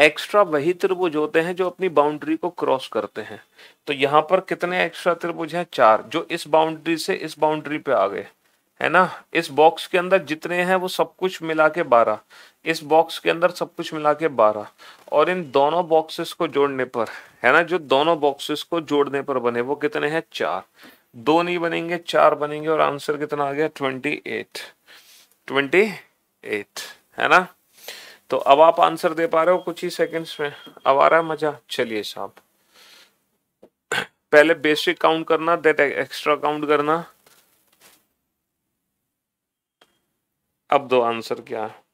एक्स्ट्रा वही त्रिभुज होते हैं जो अपनी बाउंड्री को क्रॉस करते हैं तो यहाँ पर कितने एक्स्ट्रा त्रिभुज हैं चार जो इस बाउंड्री से इस बाउंड्री पे आ गए है ना इस बॉक्स के अंदर जितने हैं वो सब कुछ मिला के बारह इस बॉक्स के अंदर सब कुछ मिला के बारह और इन दोनों बॉक्सेस को जोड़ने पर है ना जो दोनों बॉक्सेस को जोड़ने पर बने वो कितने हैं चार दो नहीं बनेंगे चार बनेंगे और आंसर कितना आ गया ट्वेंटी एट ट्वेंटी एट है ना तो अब आप आंसर दे पा रहे हो कुछ ही सेकंड्स में अब आ रहा है मजा चलिए साहब पहले बेसिक काउंट करना देट एक्स्ट्रा काउंट करना अब दो आंसर क्या है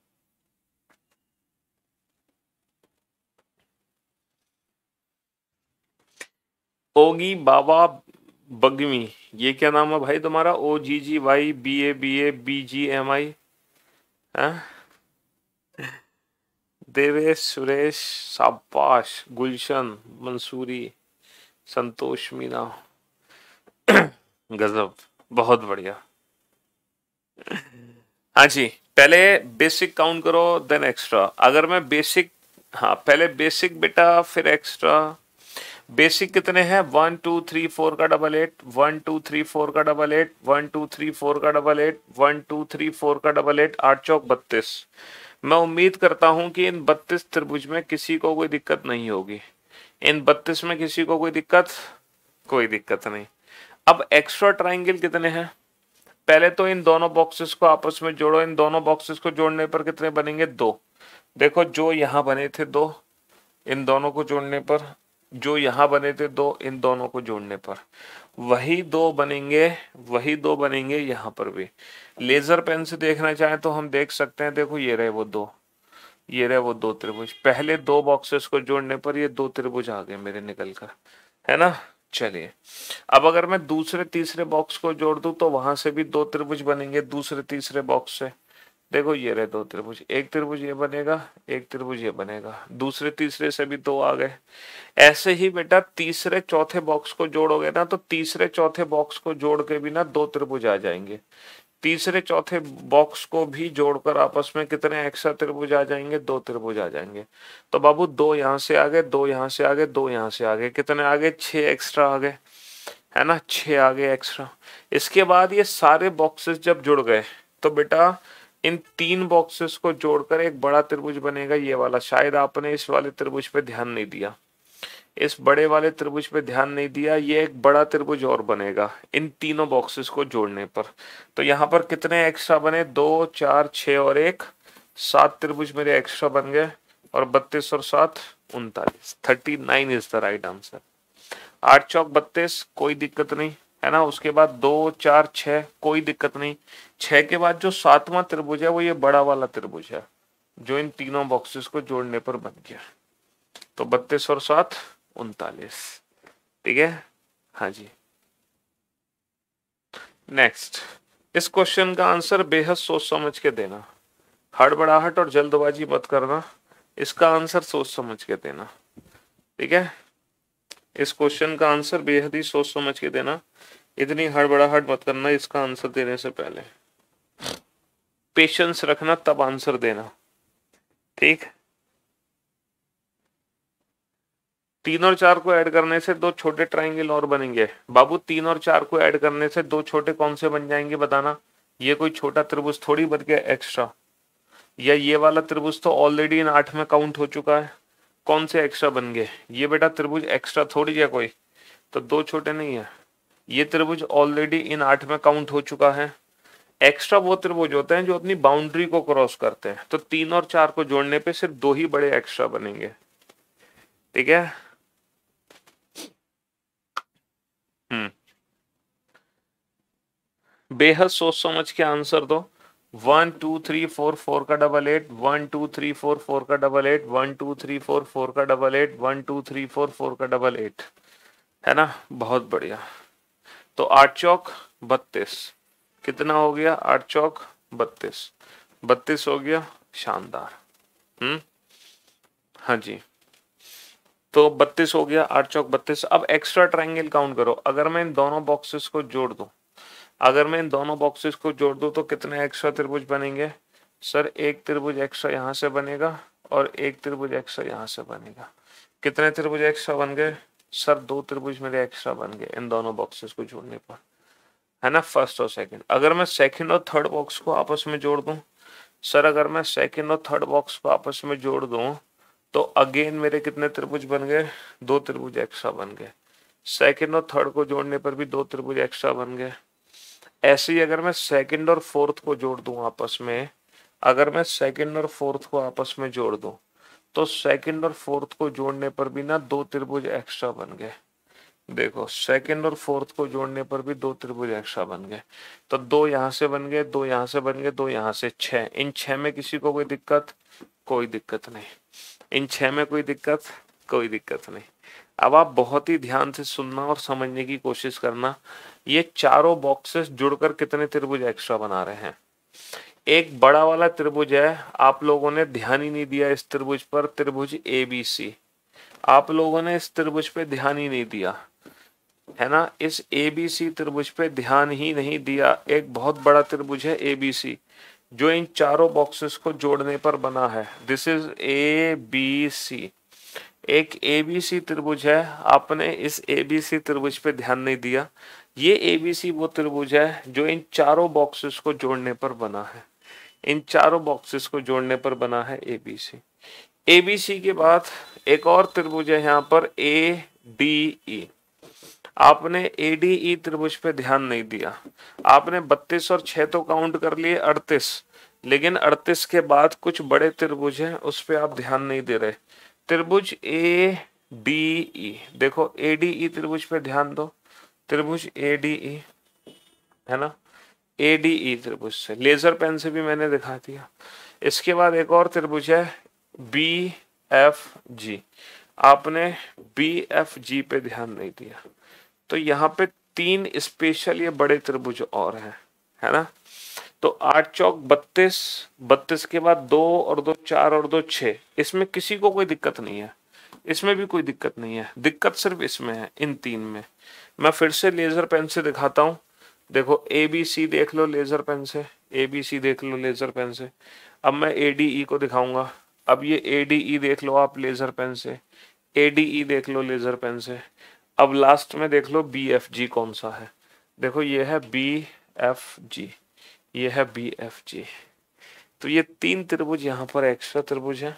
ओगी बाबा बगवी ये क्या नाम है भाई तुम्हारा O G G Y B A B A B G M I Devesh Suresh शाबाश गुलशन मंसूरी संतोष मीना गजब बहुत बढ़िया हाँ जी पहले बेसिक काउंट करो देन एक्स्ट्रा अगर मैं बेसिक हाँ पहले बेसिक बेटा फिर एक्स्ट्रा बेसिक कितने हैं वन टू थ्री फोर का double eight one two three four का double eight one two three four का double eight one two three four का डबल एट आठ चौक बत्तीस मैं उम्मीद करता हूं कि इन बत्तीस त्रिभुज में किसी को कोई दिक्कत नहीं होगी इन बत्तीस में किसी को कोई दिक्कत कोई दिक्कत नहीं अब एक्स्ट्रा ट्राइंगल कितने हैं पहले तो इन दोनों बॉक्सेस को आपस में जोड़ो इन दोनों बॉक्सेस को जोड़ने पर कितने बनेंगे दो देखो जो यहां बने थे दो इन दोनों को जोड़ने पर जो यहाँ बने थे दो इन दोनों को जोड़ने पर वही दो बनेंगे वही दो बनेंगे यहाँ पर भी लेज़र पेन से देखना चाहे तो हम देख सकते हैं देखो ये रहे वो दो ये रहे वो दो त्रिभुज पहले दो बॉक्सेस को जोड़ने पर ये दो त्रिभुज आ गए मेरे निकल कर है ना चलिए अब अगर मैं दूसरे तीसरे बॉक्स को जोड़ दू तो वहां से भी दो त्रिभुज बनेंगे दूसरे तीसरे बॉक्स से देखो ये रहे दो त्रिभुज एक त्रिभुज ये बनेगा एक त्रिभुज ये बनेगा दूसरे तीसरे से भी दो आ गए ऐसे ही बेटा तीसरे चौथे बॉक्स को जोड़ोगे ना तो तीसरे चौथे बॉक्स को जोड़ के भी ना दो त्रिभुज आ जाएंगे तीसरे चौथे बॉक्स को भी जोड़कर आपस में कितने एक्स्ट्रा त्रिभुज आ जाएंगे दो त्रिभुज आ जाएंगे तो बाबू दो यहाँ से आगे दो यहाँ से आगे दो यहाँ से आगे कितने आगे छह एक्स्ट्रा आ गए है ना छे आगे एक्स्ट्रा इसके बाद ये सारे बॉक्सेस जब जुड़ गए तो बेटा इन तीन बॉक्सेस को जोड़कर एक बड़ा त्रिभुज बनेगा ये वाला शायद आपने इस वाले त्रिभुज पे ध्यान नहीं दिया इस बड़े वाले त्रिभुज पे ध्यान नहीं दिया ये एक बड़ा त्रिभुज और बनेगा इन तीनों बॉक्सेस को जोड़ने पर तो यहाँ पर कितने एक्स्ट्रा बने दो चार छ और एक सात त्रिभुज मेरे एक्स्ट्रा बन गए और बत्तीस और सात उनतालीस thirty nine is the right answer आठ चौक बत्तीस कोई दिक्कत नहीं है ना उसके बाद दो चार छ कोई दिक्कत नहीं छह के बाद जो सातवां त्रिभुज है वो ये बड़ा वाला त्रिभुज है जो इन तीनों बॉक्सेस को जोड़ने पर बन गया तो बत्तीस और सात उनतालीस ठीक है हाँ जी नेक्स्ट इस क्वेश्चन का आंसर बेहद सोच समझ के देना हड़बड़ाहट और जल्दबाजी मत करना इसका आंसर सोच समझ के देना ठीक है इस क्वेश्चन का आंसर बेहद ही सोच समझ के देना इतनी हड़बड़ाहट मत करना इसका आंसर देने से पहले पेशेंस रखना तब आंसर देना ठीक तीन और चार को ऐड करने से दो छोटे ट्राइंगल और बनेंगे बाबू तीन और चार को ऐड करने से दो छोटे कौन से बन जाएंगे बताना ये कोई छोटा त्रिभुज थोड़ी बन गया एक्स्ट्रा या ये वाला त्रिभुज तो ऑलरेडी इन आठ में काउंट हो चुका है कौन से एक्स्ट्रा बन गए ये बेटा त्रिभुज एक्स्ट्रा थोड़ी है कोई तो दो छोटे नहीं है ये त्रिभुज ऑलरेडी इन आठ में काउंट हो चुका है एक्स्ट्रा वो त्रिभुज होते हैं जो अपनी बाउंड्री को क्रॉस करते हैं तो तीन और चार को जोड़ने पे सिर्फ दो ही बड़े एक्स्ट्रा बनेंगे ठीक है हम्म बेहद सोच समझ के आंसर दो one two three four four का double eight one two three four four का double eight one two three four four का double eight one two three four four का डबल एट है ना बहुत बढ़िया तो आठ चौक बत्तीस कितना हो गया आठ चौक बत्तीस बत्तीस हो गया शानदार हम्म हाँ जी तो बत्तीस हो गया आठ चौक बत्तीस अब एक्स्ट्रा ट्रायंगल काउंट करो अगर मैं इन दोनों बॉक्सेस को जोड़ दू अगर मैं इन दोनों बॉक्सेस को जोड़ दूँ तो कितने एक्स्ट्रा त्रिभुज बनेंगे सर एक त्रिभुज एक्स्ट्रा यहाँ से बनेगा और एक त्रिभुज एक्स्ट्रा यहाँ से बनेगा कितने त्रिभुज एक्स्ट्रा बन गए सर दो त्रिभुज मेरे एक्स्ट्रा बन गए इन दोनों बॉक्सेस को जोड़ने पर है ना फर्स्ट और सेकंड अगर मैं सेकंड और थर्ड बॉक्स को आपस में जोड़ दूं सर अगर मैं सेकंड और थर्ड बॉक्स को आपस में जोड़ दूं तो अगेन मेरे कितने त्रिभुज बन गए दो त्रिभुज एक्स्ट्रा बन गए सेकंड और थर्ड को जोड़ने पर भी दो त्रिभुज एक्स्ट्रा बन गए ऐसे ही अगर मैं सेकंड और फोर्थ को जोड़ दूं आपस में अगर मैं सेकंड और फोर्थ को आपस में जोड़ दूं तो सेकंड और फोर्थ को जोड़ने पर भी ना दो त्रिभुज एक्स्ट्रा बन गए देखो सेकंड और फोर्थ को जोड़ने पर भी दो त्रिभुज एक्स्ट्रा बन गए तो दो यहां से बन गए दो यहां से बन गए दो यहां से छ इन छह में किसी को कोई दिक्कत कोई दिक्कत नहीं इन छह में कोई दिक्कत कोई दिक्कत नहीं अब आप बहुत ही ध्यान से सुनना और समझने की कोशिश करना ये चारों बॉक्सेस जुड़कर कितने त्रिभुज एक्स्ट्रा बना रहे हैं एक बड़ा वाला त्रिभुज है आप लोगों ने ध्यान ही नहीं दिया इस त्रिभुज पर त्रिभुज ए बी सी आप लोगों ने इस त्रिभुज पे ध्यान ही नहीं दिया है ना इस ए बी सी त्रिभुज पे ध्यान ही नहीं दिया एक बहुत बड़ा त्रिभुज है ए बी सी जो इन चारों बॉक्सेस को जोड़ने पर बना है this is A B C एक एबीसी त्रिभुज है आपने इस एबीसी त्रिभुज पे ध्यान नहीं दिया ये एबीसी वो त्रिभुज है जो इन चारों बॉक्सेस को जोड़ने पर बना है इन चारों बॉक्सेस को जोड़ने पर बना है एबीसी एबीसी के बाद एक और त्रिभुज है यहाँ पर ए डी ई आपने ए डी ई त्रिभुज पे ध्यान नहीं दिया आपने बत्तीस और छह तो काउंट कर लिए अड़तीस लेकिन अड़तीस के बाद कुछ बड़े त्रिभुज हैं उस पर आप ध्यान नहीं दे रहे त्रिभुज ए डी ई देखो ए डी ई त्रिभुज पे ध्यान दो त्रिभुज ए डी ई है ना ए डी ई त्रिभुज से लेजर पेन से भी मैंने दिखा दिया इसके बाद एक और त्रिभुज है बी एफ जी आपने बी एफ जी पे ध्यान नहीं दिया तो यहाँ पे तीन स्पेशल ये बड़े त्रिभुज और हैं है ना तो आठ चौक बत्तीस बत्तीस के बाद दो और दो चार और दो छः इसमें किसी को कोई दिक्कत नहीं है इसमें भी कोई दिक्कत नहीं है दिक्कत सिर्फ इसमें है इन तीन में मैं फिर से लेज़र पेन से दिखाता हूँ देखो ए बी सी देख लो लेज़र पेन से ए बी सी देख लो लेज़र पेन से अब मैं ए डी ई को दिखाऊंगा अब ये ए डी ई देख लो आप लेज़र पेन से ए डी ई देख लो लेज़र पेन से अब लास्ट में देख लो बी एफ जी कौन सा है देखो ये है बी एफ जी ये है बी एफ जी तो ये तीन त्रिभुज यहाँ पर एक्स्ट्रा त्रिभुज है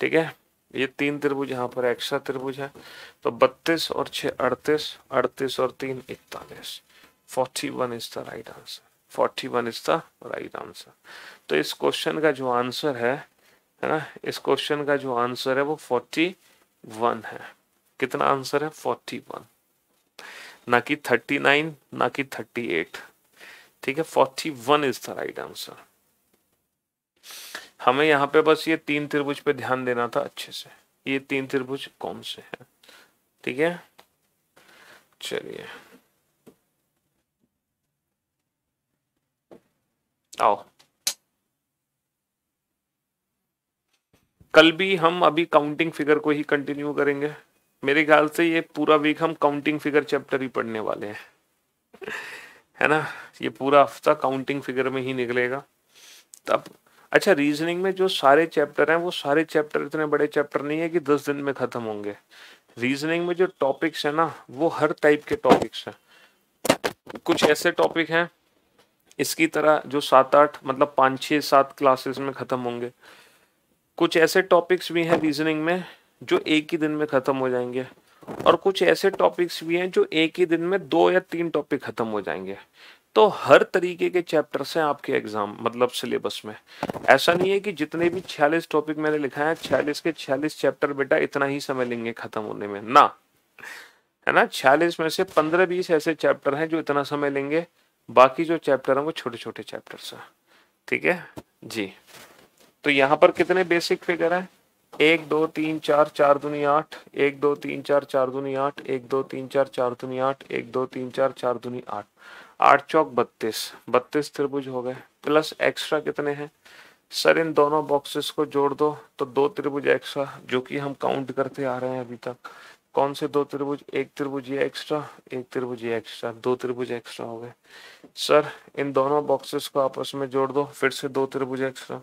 ठीक है ये तीन त्रिभुज यहाँ पर एक्स्ट्रा त्रिभुज है तो बत्तीस और छ अड़तीस अड़तीस और तीन इकतालीस forty one is the right answer forty one is the right answer तो इस क्वेश्चन का जो आंसर है है ना इस क्वेश्चन का जो आंसर है वो फोर्टी वन है कितना आंसर है फोर्टी वन ना कि थर्टी नाइन ना कि थर्टी एट ठीक है forty one is the right answer हमें यहाँ पे बस ये तीन त्रिभुज पे ध्यान देना था अच्छे से ये तीन त्रिभुज कौन से हैं ठीक है चलिए आओ कल भी हम अभी काउंटिंग फिगर को ही कंटिन्यू करेंगे मेरे ख्याल से ये पूरा वीक हम काउंटिंग फिगर चैप्टर ही पढ़ने वाले हैं है ना ये पूरा हफ्ता काउंटिंग फिगर में ही निकलेगा तब अच्छा रीजनिंग में जो सारे चैप्टर हैं वो सारे चैप्टर इतने बड़े चैप्टर नहीं है कि दस दिन में ख़त्म होंगे रीजनिंग में जो टॉपिक्स है ना वो हर टाइप के टॉपिक्स हैं कुछ ऐसे टॉपिक हैं इसकी तरह जो सात आठ मतलब पाँच छः सात क्लासेस में ख़त्म होंगे कुछ ऐसे टॉपिक्स भी हैं रीजनिंग में जो एक ही दिन में ख़त्म हो जाएंगे और कुछ ऐसे टॉपिक्स भी हैं जो एक ही दिन में दो या तीन टॉपिक खत्म हो जाएंगे तो हर तरीके के चैप्टर हैं आपके एग्जाम मतलब सिलेबस में ऐसा नहीं है कि जितने भी छियालीस टॉपिक मैंने लिखा है छियालीस के छियालीस चैप्टर बेटा इतना ही समय लेंगे खत्म होने में ना है ना छियालीस में से पंद्रह बीस ऐसे चैप्टर हैं जो इतना समय लेंगे बाकी जो चैप्टर हैं वो छोटे छोटे चैप्टर्स हैं ठीक है जी तो यहाँ पर कितने बेसिक फिगर हैं एक दो तीन चार चार दुनी आठ एक दो तीन चार चार दुनी आठ एक दो तीन चार चार दुनी आठ एक दो तीन चार चार दुनी आठ आठ चौक बत्तीस बत्तीस त्रिभुज हो गए प्लस एक्स्ट्रा कितने हैं सर इन दोनों बॉक्सेस को जोड़ दो तो दो त्रिभुज एक्स्ट्रा जो कि हम काउंट करते आ रहे हैं अभी तक कौन से दो त्रिभुज एक त्रिभुज ये एक्स्ट्रा एक त्रिभुज ये एक्स्ट्रा दो त्रिभुज एक्स्ट्रा हो गए सर इन दोनों बॉक्सेस को आपस में जोड़ दो फिर से दो त्रिभुज एक्स्ट्रा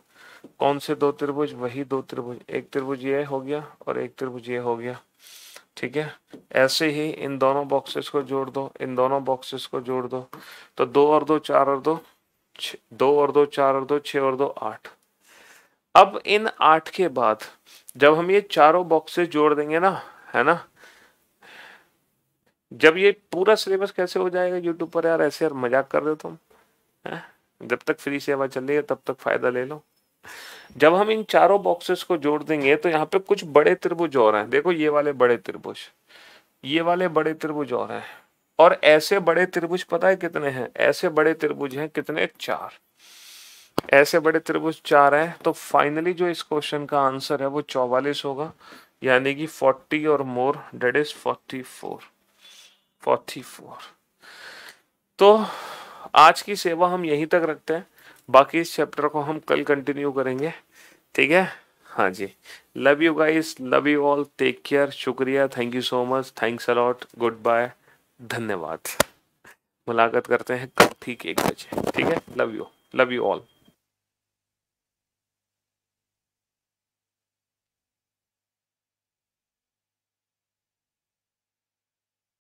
कौन से दो त्रिभुज वही दो त्रिभुज एक त्रिभुज ये हो गया और एक त्रिभुज ये हो गया ठीक है ऐसे ही इन दोनों बॉक्सेस को जोड़ दो इन दोनों बॉक्सेस को जोड़ दो तो दो और दो चार और दो छ दो और दो चार और दो छः और दो आठ अब इन आठ के बाद जब हम ये चारों बॉक्सेस जोड़ देंगे ना है ना जब ये पूरा सिलेबस कैसे हो जाएगा यूट्यूब पर यार ऐसे यार मजाक कर रहे हो तुम है जब तक फ्री सेवा चल रही है तब तक फायदा ले लो जब हम इन चारों बॉक्सेस को जोड़ देंगे तो यहाँ पे कुछ बड़े त्रिभुज और हैं देखो ये वाले बड़े त्रिभुज ये वाले बड़े त्रिभुज और हैं और ऐसे बड़े त्रिभुज पता है कितने हैं ऐसे बड़े त्रिभुज हैं कितने चार ऐसे बड़े त्रिभुज चार हैं तो फाइनली जो इस क्वेश्चन का आंसर है वो चौवालिस होगा यानी कि फोर्टी और more that is forty four forty four तो आज की सेवा हम यहीं तक रखते हैं बाकी इस चैप्टर को हम कल कंटिन्यू करेंगे ठीक है हाँ जी love you guys love you all take care शुक्रिया thank you so much thanks a lot goodbye धन्यवाद मुलाकात करते हैं कल ठीक एक बजे ठीक है love you love you all